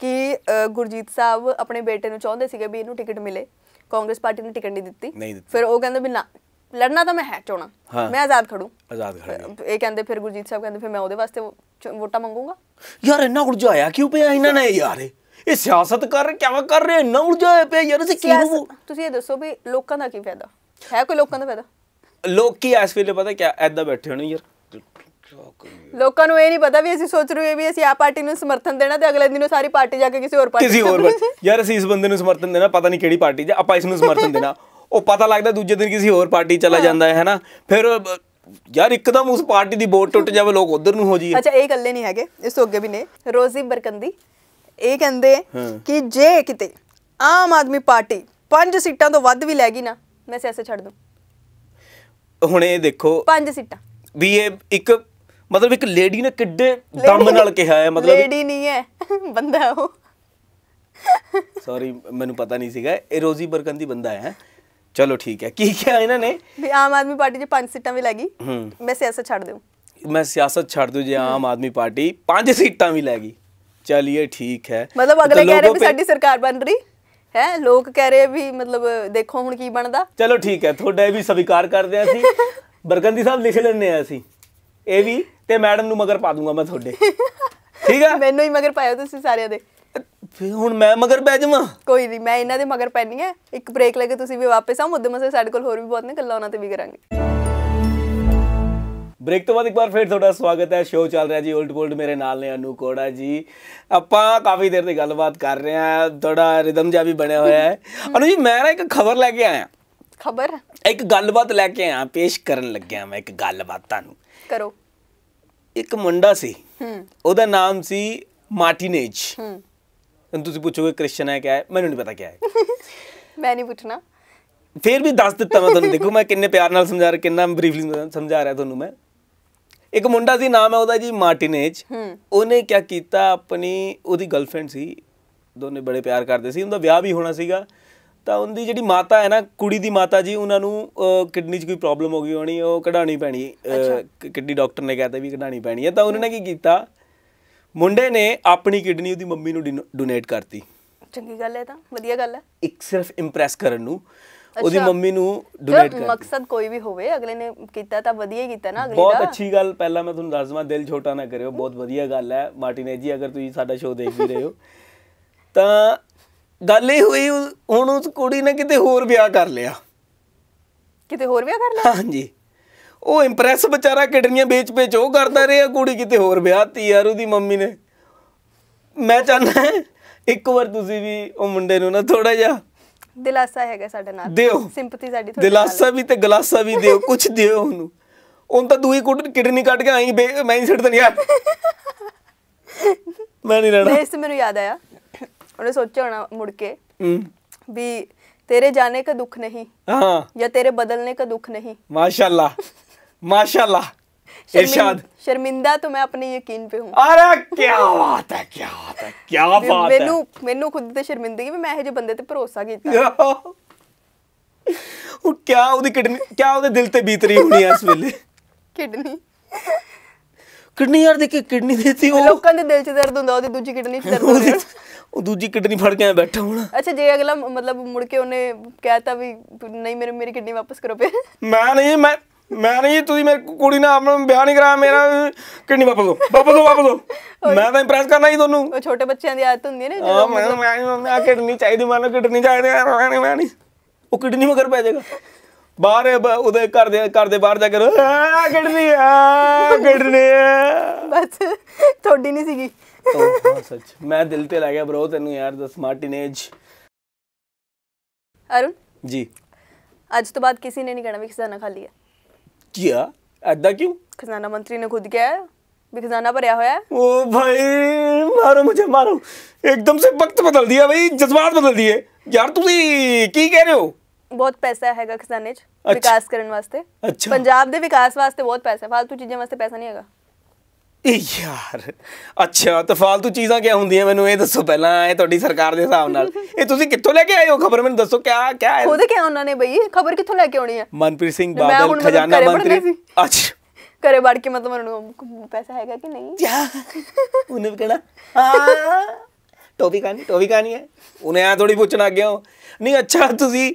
ਕਿ ਗੁਰਜੀਤ ਸਾਹਿਬ ਆਪਣੇ ਬੇਟੇ ਨੂੰ ਚਾਹੁੰਦੇ ਸੀਗੇ ਵੀ ਇਹਨੂੰ ਟਿਕਟ ਮਿਲੇ ਕਾਂਗਰਸ ਪਾਰਟੀ ਨੇ ਟਿਕਟ ਨਹੀਂ ਦਿੱਤੀ ਫਿਰ ਉਹ ਕਹਿੰਦੇ ਵੀ ਨਾ ਲੜਨਾ ਤਾਂ ਮੈਂ ਹੈ ਚੋਣਾ ਮੈਂ ਆਜ਼ਾਦ ਖੜੂ ਆਜ਼ਾਦ ਖੜੂ ਇਹ ਕਹਿੰਦੇ ਫਿਰ ਗੁਰਜੀਤ ਸਾਹਿਬ ਕਹਿੰਦੇ ਫਿਰ ਮੈਂ ਉਹਦੇ ਵਾਸਤੇ ਵੋਟਾਂ ਮੰਗੂਗਾ ਯਾਰ ਇੰਨਾ ਉਲਝਾਇਆ ਕਿਉਂ ਪਿਆ ਇਹਨਾਂ ਨੇ ਯਾਰ ਇਹ ਸਿਆਸਤ ਕਰ ਕਿਆ ਕਰ ਰਹੇ ਇੰਨਾ ਉਲਝਾਇਆ ਪਿਆ ਯਾਰ ਅਸੀਂ ਕਿਉਂ ਤੁਸੀਂ ਇਹ ਦੱਸੋ ਵੀ ਲੋਕਾਂ ਦਾ ਕੀ ਫਾਇਦਾ ਹੈ ਕੋਈ ਲੋਕਾਂ ਦਾ ਫਾਇਦਾ ਲੋਕ ਕੀ ਇਸ ਵੇਲੇ ਪਤਾ ਕਿਆ ਐਦਾਂ ਬੈਠੇ ਹੋਣੇ ਯਾਰ ਲੋਕਾਂ ਨੂੰ ਇਹ ਨਹੀਂ ਪਤਾ ਵੀ ਅਸੀਂ ਸੋਚ ਰਹੇ ਵੀ ਅਸੀਂ ਆ ਪਾਰਟੀ ਨੂੰ ਸਮਰਥਨ ਦੇਣਾ ਤੇ ਅਗਲੇ ਦਿਨ ਉਹ ਸਾਰੀ ਪਾਰਟੀ ਜਾ ਕੇ ਕਿਸੇ ਹੋਰ ਪਾਰਟੀ ਕਿਸੇ ਹੋਰ ਯਾਰ ਅਸੀਂ ਇਸ ਬੰਦੇ ਨੂੰ ਸਮਰਥਨ ਦੇਣਾ ਪਤਾ ਨਹੀਂ ਕਿਹੜੀ ਪਾਰਟੀ ਜਾਂ ਆਪਾਂ ਇਸ ਨੂੰ ਸਮਰਥਨ ਦੇਣਾ ਉਹ ਪਤਾ ਲੱਗਦਾ ਦੂਜੇ ਦਿਨ ਕਿਸੇ ਹੋਰ ਪਾਰਟੀ ਚਲਾ ਜਾਂਦਾ ਹੈ ਹੈਨਾ ਫਿਰ ਯਾਰ ਇੱਕਦਮ ਉਸ ਪਾਰਟੀ ਦੀ ਬੋਟ ਟੁੱਟ ਜਾਵੇ ਲੋਕ ਉਧਰ ਨੂੰ ਹੋ ਜੀਏ ਅੱਛਾ ਇਹ ਗੱਲੇ ਨਹੀਂ ਹੈਗੇ ਇਸ ਤੋਂ ਅੱਗੇ ਵੀ ਨੇ ਰੋਜ਼ੀ ਬਰਕੰਦੀ ਇਹ ਕਹਿੰਦੇ ਕਿ ਜੇ ਕਿਤੇ ਆਮ ਆਦਮੀ ਪਾਰਟੀ 5 ਸੀਟਾਂ ਤੋਂ ਵੱਧ ਵੀ ਲੈ ਗਈ ਨਾ ਮੈਂ ਸਿਆਸਤ ਛੱਡ ਦੂੰ ਹੁਣ ਇਹ ਦੇਖੋ 5 ਸੀਟਾਂ ਵੀ ਇਹ ਇੱਕ ਮਤਲਬ ਇੱਕ ਲੇਡੀ ਨੇ ਕਿੱਡੇ ਦਮ ਨਾਲ ਕਿਹਾ ਹੈ ਮਤਲਬ ਲੇਡੀ ਨਹੀਂ ਹੈ ਬੰਦਾ ਉਹ ਸੌਰੀ ਮੈਨੂੰ ਪਤਾ ਨਹੀਂ ਸੀਗਾ ਇਹ ਰੋਜ਼ੀ ਬਰਗੰਦੀ ਬੰਦਾ ਹੈ ਚਲੋ ਠੀਕ ਹੈ ਕੀ ਕਿਹਾ ਇਹਨਾਂ ਨੇ ਵੀ ਆਮ ਆਦਮੀ ਪਾਰਟੀ ਦੇ ਪੰਜ ਸੀਟਾਂ ਵੀ ਲੱਗੀ ਮੈਂ ਸਿਆਸਤ ਛੱਡ ਦਿਉ ਮੈਂ ਸਿਆਸਤ ਛੱਡ ਦੂ ਜੇ ਆਮ ਆਦਮੀ ਪਾਰਟੀ ਪੰਜ ਸੀਟਾਂ ਵੀ ਲੈ ਗਈ ਚਲਿਏ ਠੀਕ ਹੈ ਮਤਲਬ ਅਗਲੇ ਕਹਿ ਰਹੇ ਵੀ ਸਾਡੀ ਸਰਕਾਰ ਬਣ ਰਹੀ ਹੈ ਲੋਕ ਕਹਿ ਰਹੇ ਵੀ ਮਤਲਬ ਦੇਖੋ ਹੁਣ ਕੀ ਬਣਦਾ ਚਲੋ ਠੀਕ ਹੈ ਤੁਹਾਡਾ ਇਹ ਵੀ ਸਵੀਕਾਰ ਕਰਦੇ ਆਂ ਸੀ ਬਰਗੰਦੀ ਸਾਹਿਬ ਲਿਖ ਲੈਣੇ ਆ ਸੀ ਇਹ ਵੀ ਤੇ ਮੈਡਮ ਨੂੰ ਮਗਰ ਪਾ ਦੂੰਗਾ ਮੈਂ ਤੁਹਾਡੇ ਠੀਕ ਆ ਮੈਨੂੰ ਹੀ ਮਗਰ ਪਾਇਓ ਤੁਸੀਂ ਸਾਰਿਆਂ ਦੇ ਫੇ ਹੁਣ ਮੈਂ ਮਗਰ ਬਹਿ ਜਾਵਾਂ ਕੋਈ ਨਹੀਂ ਮੈਂ ਇਹਨਾਂ ਦੇ ਮਗਰ ਪੈਣੀ ਹੈ ਇੱਕ ਬ੍ਰੇਕ ਲੈ ਕੇ ਤੁਸੀਂ ਵੀ ਵਾਪਸ ਆਓ ਮੁੱਦੇ ਮਸੇ ਸਾਡੇ ਕੋਲ ਹੋਰ ਵੀ ਬਹੁਤ ਨੇ ਗੱਲਾਂ ਉਹਨਾਂ ਤੇ ਵੀ ਕਰਾਂਗੇ ਬ੍ਰੇਕ ਤੋਂ ਬਾਅਦ ਇੱਕ ਵਾਰ ਫੇਰ ਤੁਹਾਡਾ ਸਵਾਗਤ ਹੈ ਸ਼ੋਅ ਚੱਲ ਰਿਹਾ ਜੀ 올ਡ 골ਡ ਮੇਰੇ ਨਾਲ ਨੇ ਅਨੂ ਕੋੜਾ ਜੀ ਆਪਾਂ ਕਾਫੀ ਦੇਰ ਦੀ ਗੱਲਬਾਤ ਕਰ ਰਹੇ ਆ ਥੋੜਾ ਰਿਦਮ ਜਿਹਾ ਵੀ ਬਣਿਆ ਹੋਇਆ ਹੈ ਅਨੂ ਜੀ ਮੈਂ ਨਾ ਇੱਕ ਖਬਰ ਲੈ ਕੇ ਆਇਆ ਖਬਰ ਇੱਕ ਗੱਲਬਾਤ ਲੈ ਕੇ ਆਇਆ ਪੇਸ਼ ਕਰਨ ਲੱਗਿਆ ਮੈਂ ਇੱਕ ਗੱਲਬਾਤ ਤੁਹਾਨੂੰ ਕਰੋ ਇੱਕ ਮੁੰਡਾ ਸੀ ਹੂੰ ਉਹਦਾ ਨਾਮ ਸੀ ਮਾਰਟੀਨੇਜ ਹੂੰ ਤੁਸੀਂ ਪੁੱਛੋਗੇ ਕ੍ਰਿਸਚਨ ਹੈ ਕਿਆ ਹੈ ਮੈਨੂੰ ਨਹੀਂ ਪਤਾ ਕਿਆ ਹੈ ਮੈਂ ਨਹੀਂ ਪੁੱਛਣਾ ਫਿਰ ਵੀ ਦੱਸ ਦਿੱਤਾ ਮੈਂ ਤੁਹਾਨੂੰ ਦੇਖੋ ਮੈਂ ਕਿੰਨੇ ਪਿਆਰ ਨਾਲ ਸਮਝਾ ਰਿਹਾ ਕਿੰਨਾ ਬਰੀਫਲੀ ਸਮਝਾ ਰਿਹਾ ਤੁਹਾਨੂੰ ਮੈਂ ਇੱਕ ਮੁੰਡਾ ਸੀ ਨਾਮ ਹੈ ਉਹਦਾ ਜੀ ਮਾਰਟੀਨੇਜ ਉਹਨੇ ਕੀ ਕੀਤਾ ਆਪਣੀ ਉਹਦੀ ਗਰਲਫ੍ਰੈਂਡ ਸੀ ਦੋਨੇ ਬੜੇ ਪਿਆਰ ਕਰਦੇ ਸੀ ਉਹਦਾ ਵਿਆਹ ਵੀ ਹੋਣਾ ਸੀਗਾ ਤਾਂ ਉਹਦੀ ਜਿਹੜੀ ਮਾਤਾ ਹੈ ਨਾ ਕੁੜੀ ਦੀ ਮਾਤਾ ਜੀ ਉਹਨਾਂ ਨੂੰ ਕਿਡਨੀ 'ਚ ਕੋਈ ਪ੍ਰੋਬਲਮ ਹੋ ਗਈ ਹੋਣੀ ਉਹ ਕਢਾਣੀ ਪੈਣੀ ਕਿਡਨੀ ਡਾਕਟਰ ਨੇ ਕਹਿਤਾ ਵੀ ਕਢਾਣੀ ਪੈਣੀ ਹੈ ਤਾਂ ਉਹਨਾਂ ਨੇ ਕੀ ਕੀਤਾ ਮੁੰਡੇ ਨੇ ਆਪਣੀ ਕਿਡਨੀ ਉਹਦੀ ਮੰਮੀ ਨੂੰ ਡੋਨੇਟ ਕਰਤੀ ਚੰਗੀ ਗੱਲ ਹੈ ਤਾਂ ਵਧੀਆ ਗੱਲ ਹੈ ਇੱਕ ਸਿਰਫ ਇੰਪ੍ਰੈਸ ਕਰਨ ਨੂੰ ਉਹਦੀ ਮੰਮੀ ਨੂੰ ਡੋਨੇਟ ਕਰਤੀ ਮਕਸਦ ਕੋਈ ਵੀ ਹੋਵੇ ਅਗਲੇ ਨੇ ਕੀਤਾ ਤਾਂ ਵਧੀਆ ਹੀ ਕੀਤਾ ਨਾ ਅਗਲੇ ਦਾ ਬਹੁਤ ਅੱਛੀ ਗੱਲ ਪਹਿਲਾਂ ਮੈਂ ਤੁਹਾਨੂੰ ਦੱਸ ਦਿਲ ਛੋਟਾ ਨਾ ਕਰਿਓ ਬਹੁਤ ਵਧੀਆ ਗੱਲ ਹੈ ਮਾਰਟਿਨੇਜੀ ਅਗਰ ਤੁਸੀਂ ਸਾਡਾ ਸ਼ੋਅ ਦੇਖ ਵੀ ਰਹੇ ਹੋ ਤਾਂ ਗੱਲ ਇਹ ਹੋਈ ਹੁਣ ਉਸ ਕੁੜੀ ਨੇ ਕਿਤੇ ਹੋਰ ਵਿਆਹ ਕਰ ਲਿਆ ਕਿਤੇ ਹੋਰ ਵਿਆਹ ਕਰ ਲਿਆ ਹਾਂਜੀ ਉਹ ਇੰਪ੍ਰੈਸ ਵਿਚਾਰਾ ਕਿਡਨੀਆਂ ਵੇਚ-ਵੇਚ ਉਹ ਕਰਦਾ ਰਿਹਾ ਕੁੜੀ ਕਿਤੇ ਹੋਰ ਵਿਆਹਤੀ ਯਾਰ ਉਹਦੀ ਮੰਮੀ ਨੇ ਮੈਂ ਚਾਹੁੰਦਾ ਇੱਕ ਵਾਰ ਤੁਸੀਂ ਵੀ ਉਹ ਮੁੰਡੇ ਨੂੰ ਨਾ ਥੋੜਾ ਜਿਹਾ ਦਿਲਾਸਾ ਹੈਗਾ ਸਾਡੇ ਨਾਲ ਦਿਓ ਸਿੰਪਥੀ ਸਾਡੀ ਥੋੜੀ ਦਿਲਾਸਾ ਵੀ ਤੇ ਗਲਾਸਾ ਵੀ ਦਿਓ ਕੁਝ ਦਿਓ ਉਹਨੂੰ ਉਹਨ ਤਾਂ ਦੂਈ ਕੁੱਟ ਕਿਡਨੀ ਕੱਢ ਕੇ ਆਈ ਮੈਂ ਹੀ ਸਿੱਟ ਦਣੀ ਯਾਰ ਮੈਂ ਨਹੀਂ ਰਹਿਣਾ ਇਸ ਤੋਂ ਮੈਨੂੰ ਯਾਦ ਆਇਆ ਉਹਨੇ ਸੋਚਿਆ ਹੋਣਾ ਮੁੜ ਕੇ ਵੀ ਤੇਰੇ ਜਾਣੇ ਦਾ ਦੁੱਖ ਨਹੀਂ ਹਾਂ ਜਾਂ ਤੇਰੇ ਬਦਲਨੇ ਦਾ ਦੁੱਖ ਨਹੀਂ ਮਾਸ਼ਾਅੱਲਾ ਮਾਸ਼ਾਅੱਲਾ ਇਰਸ਼ਾਦ ਸ਼ਰਮਿੰਦਾ ਤੂੰ ਮੈਂ ਆਪਣੇ ਯਕੀਨ पे हूं ਅਰੇ ਕੀ ਬਾਤ ਹੈ ਕੀ ਬਾਤ ਹੈ ਕੀ ਬਾਤ ਹੈ ਮੈਨੂੰ ਮੈਨੂੰ ਖੁਦ ਤੇ ਸ਼ਰਮਿੰਦਗੀ ਵੀ ਮੈਂ ਇਹ ਜੇ ਬੰਦੇ ਤੇ ਭਰੋਸਾ ਕੀਤਾ ਉਹ ਕੀ ਉਹਦੀ ਕਿਡਨੀ ਕੀ ਉਹਦੇ ਦਿਲ ਤੇ ਬੀਤ ਰਹੀ ਹੋਣੀ ਇਸ ਵੇਲੇ ਕਿਡਨੀ ਕਿਡਨੀ ਯਾਰ ਦੇਖੀ ਕਿਡਨੀ ਦੇਤੀ ਉਹ ਲੋਕਾਂ ਦੇ ਦਿਲ 'ਚ ਦਰਦ ਹੁੰਦਾ ਉਹਦੀ ਦੂਜੀ ਕਿਡਨੀ 'ਚ ਦਰਦ ਹੁੰਦਾ ਉਹ ਦੂਜੀ ਕਿਡਨੀ ਫੜ ਕੇ ਆ ਬੈਠਾ ਹੋਣਾ ਅੱਛਾ ਜੇ ਅਗਲਾ ਮਤਲਬ ਮੁੜ ਕੇ ਉਹਨੇ ਕਹਿਤਾ ਵੀ ਨਹੀਂ ਮੇਰੇ ਮੇਰੀ ਕਿਡਨੀ ਵਾਪਸ ਕਰੋ ਪੇ ਮੈਂ ਨਹੀਂ ਮੈਂ ਮੈਂ ਨਹੀਂ ਤੁਸੀਂ ਮੇਰੀ ਕੁੜੀ ਨਾਲ ਆਪਣਾ ਵਿਆਹ ਨਹੀਂ ਕਰਾ ਮੇਰਾ ਕਿਡਨੀ ਵਾਪਸ ਦੋ ਵਾਪਸ ਦੋ ਵਾਪਸ ਦੋ ਮੈਂ ਤਾਂ ਇੰਪ੍ਰੈਸ ਕਰਨਾ ਹੀ ਤੁਹਾਨੂੰ ਉਹ ਛੋਟੇ ਬੱਚਿਆਂ ਦੀ ਆਦਤ ਹੁੰਦੀ ਹੈ ਨਾ ਜਦੋਂ ਮੈਂ ਮੈਂ ਮੈਂ ਕਿਡਨੀ ਚਾਹੀਦੀ ਮੈਨੂੰ ਕਿਡਨੀ ਚਾਹੀਦੀ ਮੈਂ ਮੈਂ ਨਹੀਂ ਉਹ ਕਿਡਨੀ ਮਗਰ ਪੈ ਜਾਏਗਾ ਬਾਹਰ ਉਹਦੇ ਘਰ ਦੇ ਘਰ ਦੇ ਬਾਹਰ ਜਾ ਕੇ ਆ ਕਿਡਨੀ ਆ ਕਿਡਨੀ ਬਸ ਥੋੜੀ ਨਹੀਂ ਸੀਗੀ ਹਾਂ ਸੱਚ ਮੈਂ ਦਿਲ ਤੇ ਲੱਗ ਗਿਆ bro ਤੈਨੂੰ ਯਾਰ ਦਾ ਸਮਾਰਟ ਇਨੇਜ ਅਰੁਣ ਜੀ ਅੱਜ ਤੋਂ ਬਾਅਦ ਕਿਸੇ ਨੇ ਨਹੀਂ ਕਹਿਣਾ ਵੀ ਖਜ਼ਾਨਾ ਖਾਲੀ ਹੈ ਕੀ ਆ ਐਦਾਂ ਕਿਉਂ ਖਜ਼ਾਨਾ ਮੰਤਰੀ ਨੇ ਖੁਦ ਕਿਹਾ ਹੈ ਖਜ਼ਾਨਾ ਭਰਿਆ ਹੋਇਆ ਹੈ ਓ ਭਾਈ ਮਾਰੋ ਮੁਝੇ ਮਾਰੋ ਇੱਕਦਮ ਸੇ ਵਕਤ ਬਦਲ ਦਿਆ ਬਈ ਜਜ਼ਬਾਤ ਬਦਲ ਦਿਏ ਯਾਰ ਤੁਸੀਂ ਕੀ ਕਹਿ ਰਹੇ ਹੋ ਬਹੁਤ ਪੈਸਾ ਹੈਗਾ ਖਜ਼ਾਨੇ 'ਚ ਵਿਕਾਸ ਕਰਨ ਵਾਸਤੇ ਪੰਜਾਬ ਦੇ ਵਿਕਾਸ ਵਾਸਤੇ ਬਹੁਤ ਪੈਸਾ ਫालतू ਚੀਜ਼ਾਂ ਵਾਸਤੇ ਪੈਸਾ ਨਹੀਂ ਹੈਗਾ ਯਾਰ ਅੱਛਾ ਤਾਂ ਫालतू ਚੀਜ਼ਾਂ ਕਿਆ ਹੁੰਦੀਆਂ ਮੈਨੂੰ ਇਹ ਦੱਸੋ ਪਹਿਲਾਂ ਇਹ ਤੁਹਾਡੀ ਸਰਕਾਰ ਦੇ ਹਿਸਾਬ ਨਾਲ ਇਹ ਤੁਸੀਂ ਕਿੱਥੋਂ ਲੈ ਕੇ ਆਏ ਹੋ ਖਬਰ ਮੈਨੂੰ ਦੱਸੋ ਕਿਆ ਕਿਆ ਹੈ ਖੁਦ ਕਿਆ ਉਹਨਾਂ ਨੇ ਬਈ ਖਬਰ ਕਿੱਥੋਂ ਲੈ ਕੇ ਆਉਣੀ ਹੈ ਮਨਪ੍ਰੀਤ ਸਿੰਘ ਬਾਦਲ ਖਜ਼ਾਨਾ ਮੰਤਰੀ ਅੱਛਾ ਕਰੇ ਵੜ ਕੇ ਮਤਲਬ ਨੂੰ ਪੈਸਾ ਹੈਗਾ ਕਿ ਨਹੀਂ ਉਹਨੇ ਵੀ ਕਿਹਾ ਹਾਂ ਟੋਪੀ ਕਾਨੀ ਟੋਪੀ ਕਾਨੀ ਹੈ ਉਹਨੇ ਆ ਥੋੜੀ ਪੁੱਛਣ ਗਿਆ ਨਹੀਂ ਅੱਛਾ ਤੁਸੀਂ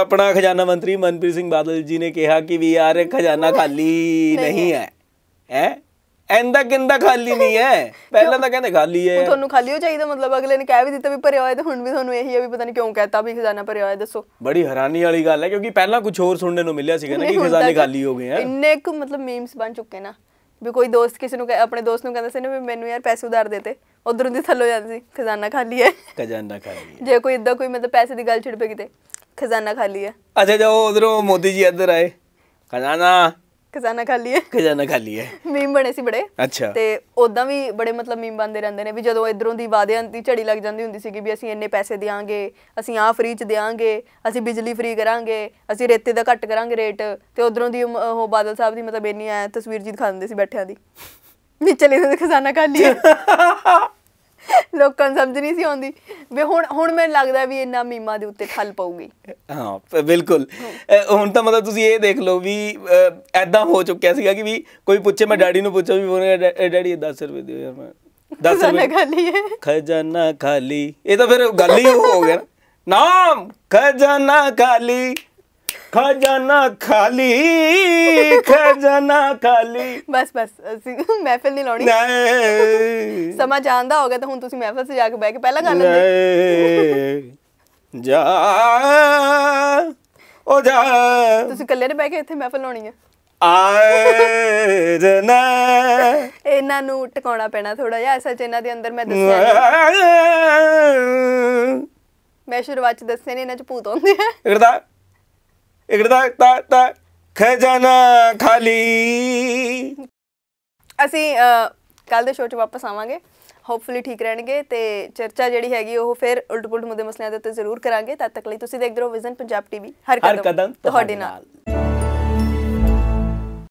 ਆਪਣਾ ਖਜ਼ਾਨਾ ਮੰਤਰੀ ਮਨਪ੍ਰੀਤ ਸਿੰਘ ਬਾਦਲ ਜੀ ਨੇ ਕਿਹਾ ਕਿ ਵੀ ਯਾਰ ਖਜ਼ਾਨਾ ਖਾਲੀ ਨਹੀਂ ਹੈ ਹੈ ਐਂਦਾ ਕਿੰਦਾ ਖਾਲੀ ਨਹੀਂ ਹੈ ਪਹਿਲਾਂ ਤਾਂ ਕਹਿੰਦੇ ਖਾਲੀ ਹੈ ਤੁਹਾਨੂੰ ਖਾਲੀ ਹੋ ਚਾਹੀਦਾ ਮਤਲਬ ਅਗਲੇ ਨੇ ਕਹਿ ਵੀ ਦਿੱਤਾ ਵੀ ਭਰਿਆ ਹੋਇਆ ਤੇ ਹੁਣ ਵੀ ਤੁਹਾਨੂੰ ਇਹੀ ਹੈ ਵੀ ਪਤਾ ਨਹੀਂ ਕਿਉਂ ਕਹਿਤਾ ਵੀ ਖਜ਼ਾਨਾ ਭਰਿਆ ਹੋਇਆ ਦੱਸੋ ਬੜੀ ਹੈਰਾਨੀ ਵਾਲੀ ਗੱਲ ਹੈ ਕਿਉਂਕਿ ਪਹਿਲਾਂ ਕੁਝ ਹੋਰ ਸੁਣਨੇ ਨੂੰ ਮਿਲਿਆ ਸੀਗਾ ਨਾ ਕਿ ਖਜ਼ਾਨੇ ਖਾਲੀ ਹੋ ਗਏ ਆ ਇੰਨੇ ਕੁ ਮਤਲਬ ਮੀਮਸ ਬਣ ਚੁੱਕੇ ਨਾ ਵੀ ਕੋਈ ਦੋਸਤ ਕਿਸੇ ਨੂੰ ਆਪਣੇ ਦੋਸਤ ਨੂੰ ਕਹਿੰਦਾ ਸੀ ਨਾ ਵੀ ਮੈਨੂੰ ਯਾਰ ਪੈਸੇ ਉਧਾਰ ਦੇ ਤੇ ਉਧਰੋਂ ਦੀ ਥੱਲੋ ਜਾਂਦੀ ਸੀ ਖਜ਼ਾਨਾ ਖਾਲੀ ਹੈ ਖਜ਼ਾਨਾ ਖਾਲੀ ਹੈ ਜੇ ਕੋਈ ਇਦਾਂ ਕੋਈ ਮਤਲਬ ਪੈਸੇ ਦੀ ਗੱਲ ਛਿੜ ਪਈ ਕਿਤੇ ਖਜ਼ਾਨਾ ਖਾਲੀ ਹੈ ਅੱਛਾ ਜਾਓ ਉਧਰੋਂ ਮੋਦੀ ਜੀ ਇੱਧਰ ਆਏ ਖਜ਼ਾਨਾ ਖਜ਼ਾਨਾ ਖਾਲੀ ਹੈ ਖਜ਼ਾਨਾ ਖਾਲੀ ਹੈ ਮੀਮ ਬਣੇ ਸੀ ਬੜੇ ਅੱਛਾ ਤੇ ਉਦਾਂ ਵੀ ਬੜੇ ਮਤਲਬ ਮੀਮ ਬੰਦੇ ਰਹਿੰਦੇ ਨੇ ਵੀ ਜਦੋਂ ਇਧਰੋਂ ਦੀ ਵਾਅਦਿਆਂ ਦੀ ਝੜੀ ਲੱਗ ਜਾਂਦੀ ਹੁੰਦੀ ਸੀ ਕਿ ਵੀ ਅਸੀਂ ਇੰਨੇ ਪੈਸੇ ਦੇਾਂਗੇ ਅਸੀਂ ਆ ਫ੍ਰੀ ਚ ਦੇਾਂਗੇ ਅਸੀਂ ਬਿਜਲੀ ਫ੍ਰੀ ਕਰਾਂਗੇ ਅਸੀਂ ਰੇਤੇ ਦਾ ਘੱਟ ਕਰਾਂਗੇ ਰੇਟ ਤੇ ਉਧਰੋਂ ਦੀ ਉਹ ਬਾਦਲ ਸਾਹਿਬ ਦੀ ਮਤਲਬ ਇੰਨੀ ਆਇਆ ਤਸਵੀਰ ਜੀ ਦਿਖਾ ਦਿੰਦੇ ਸੀ ਬੈਠਿਆਂ ਦੀ ਚਲੇ ਜਾਂਦੇ ਖਜ਼ਾਨਾ ਖਾਲੀ ਹੈ ਲੋਕਾਂ ਨੂੰ ਸਮਝ ਨਹੀਂ ਸੀ ਆਉਂਦੀ ਵੀ ਹੁਣ ਹੁਣ ਮੈਨੂੰ ਲੱਗਦਾ ਵੀ ਇੰਨਾ ਮੀਮਾ ਦੇ ਉੱਤੇ ਖਲ ਪਊਗੀ ਹਾਂ ਬਿਲਕੁਲ ਹੁਣ ਤਾਂ ਮਤਲਬ ਤੁਸੀਂ ਇਹ ਦੇਖ ਲਓ ਵੀ ਐਦਾਂ ਹੋ ਚੁੱਕਿਆ ਸੀਗਾ ਕਿ ਵੀ ਕੋਈ ਪੁੱਛੇ ਮੈਂ ਡੈਡੀ ਨੂੰ ਪੁੱਛਾਂ ਵੀ ਉਹਨੇ ਡੈਡੀ 10 ਰੁਪਏ ਦਿਓ ਯਾਰ ਮੈਂ 10 ਰੁਪਏ ਖਾਲੀ ਹੈ ਖਜ਼ਾਨਾ ਖਾਲੀ ਇਹ ਤਾਂ ਫਿਰ ਗੱਲ ਹੀ ਹੋ ਗਿਆ ਨਾ ਖਜ਼ਾਨਾ ਖਾਲੀ ਖਜ਼ਾਨਾ ਖਾਲੀ ਖਜ਼ਾਨਾ ਖਾਲੀ ਬਸ ਬਸ ਅਸੀਂ ਮਹਿਫਲ ਨਹੀਂ ਲਾਉਣੀ ਨਹੀਂ ਸਮਾਂ ਜਾਂਦਾ ਹੋਗਾ ਤਾਂ ਹੁਣ ਤੁਸੀਂ ਮਹਿਫਲ 'ਚ ਜਾ ਕੇ ਬਹਿ ਕੇ ਪਹਿਲਾਂ ਗਾ ਲੈਂਦੇ ਜਾ ਉਹ ਜਾ ਤੁਸੀਂ ਇਕੱਲੇ ਨੇ ਬਹਿ ਕੇ ਇੱਥੇ ਮਹਿਫਲ ਲਾਉਣੀ ਹੈ ਆਏ ਨਾ ਇਹਨਾਂ ਨੂੰ ਟਿਕਾਉਣਾ ਪੈਣਾ ਥੋੜਾ ਜਿਹਾ ਐਸਾ ਜਿਨ੍ਹਾਂ ਦੇ ਅੰਦਰ ਮੈਂ ਦੱਸਿਆ ਮੈਂ ਸ਼ੁਰੂਆਤ ਚ ਦੱਸਿਆ ਨੇ ਇਹਨਾਂ ਚ ਭੂਤ ਹੁੰਦੇ ਆ ਕਰਦਾ ਤਾ ਤਾ ਖਜ਼ਾਨਾ ਖਾਲੀ ਅਸੀਂ ਕੱਲ ਦੇ ਸ਼ੋਅ 'ਚ ਵਾਪਸ ਆਵਾਂਗੇ ਹੋਪਫੁਲੀ ਠੀਕ ਰਹਿਣਗੇ ਤੇ ਚਰਚਾ ਜਿਹੜੀ ਹੈਗੀ ਉਹ ਫਿਰ ਉਲਟ-ਪੁਲਟ ਮੁੱਦੇ ਮਸਲਿਆਂ ਦੇ ਉੱਤੇ ਜ਼ਰੂਰ ਕਰਾਂਗੇ ਤਦ ਤੱਕ ਲਈ ਤੁਸੀਂ ਦੇਖਦੇ ਰਹੋ ਵਿਜ਼ਨ ਪੰਜਾਬ ਟੀਵੀ ਹਰ ਕਦਮ ਤੁਹਾਡੇ ਨਾਲ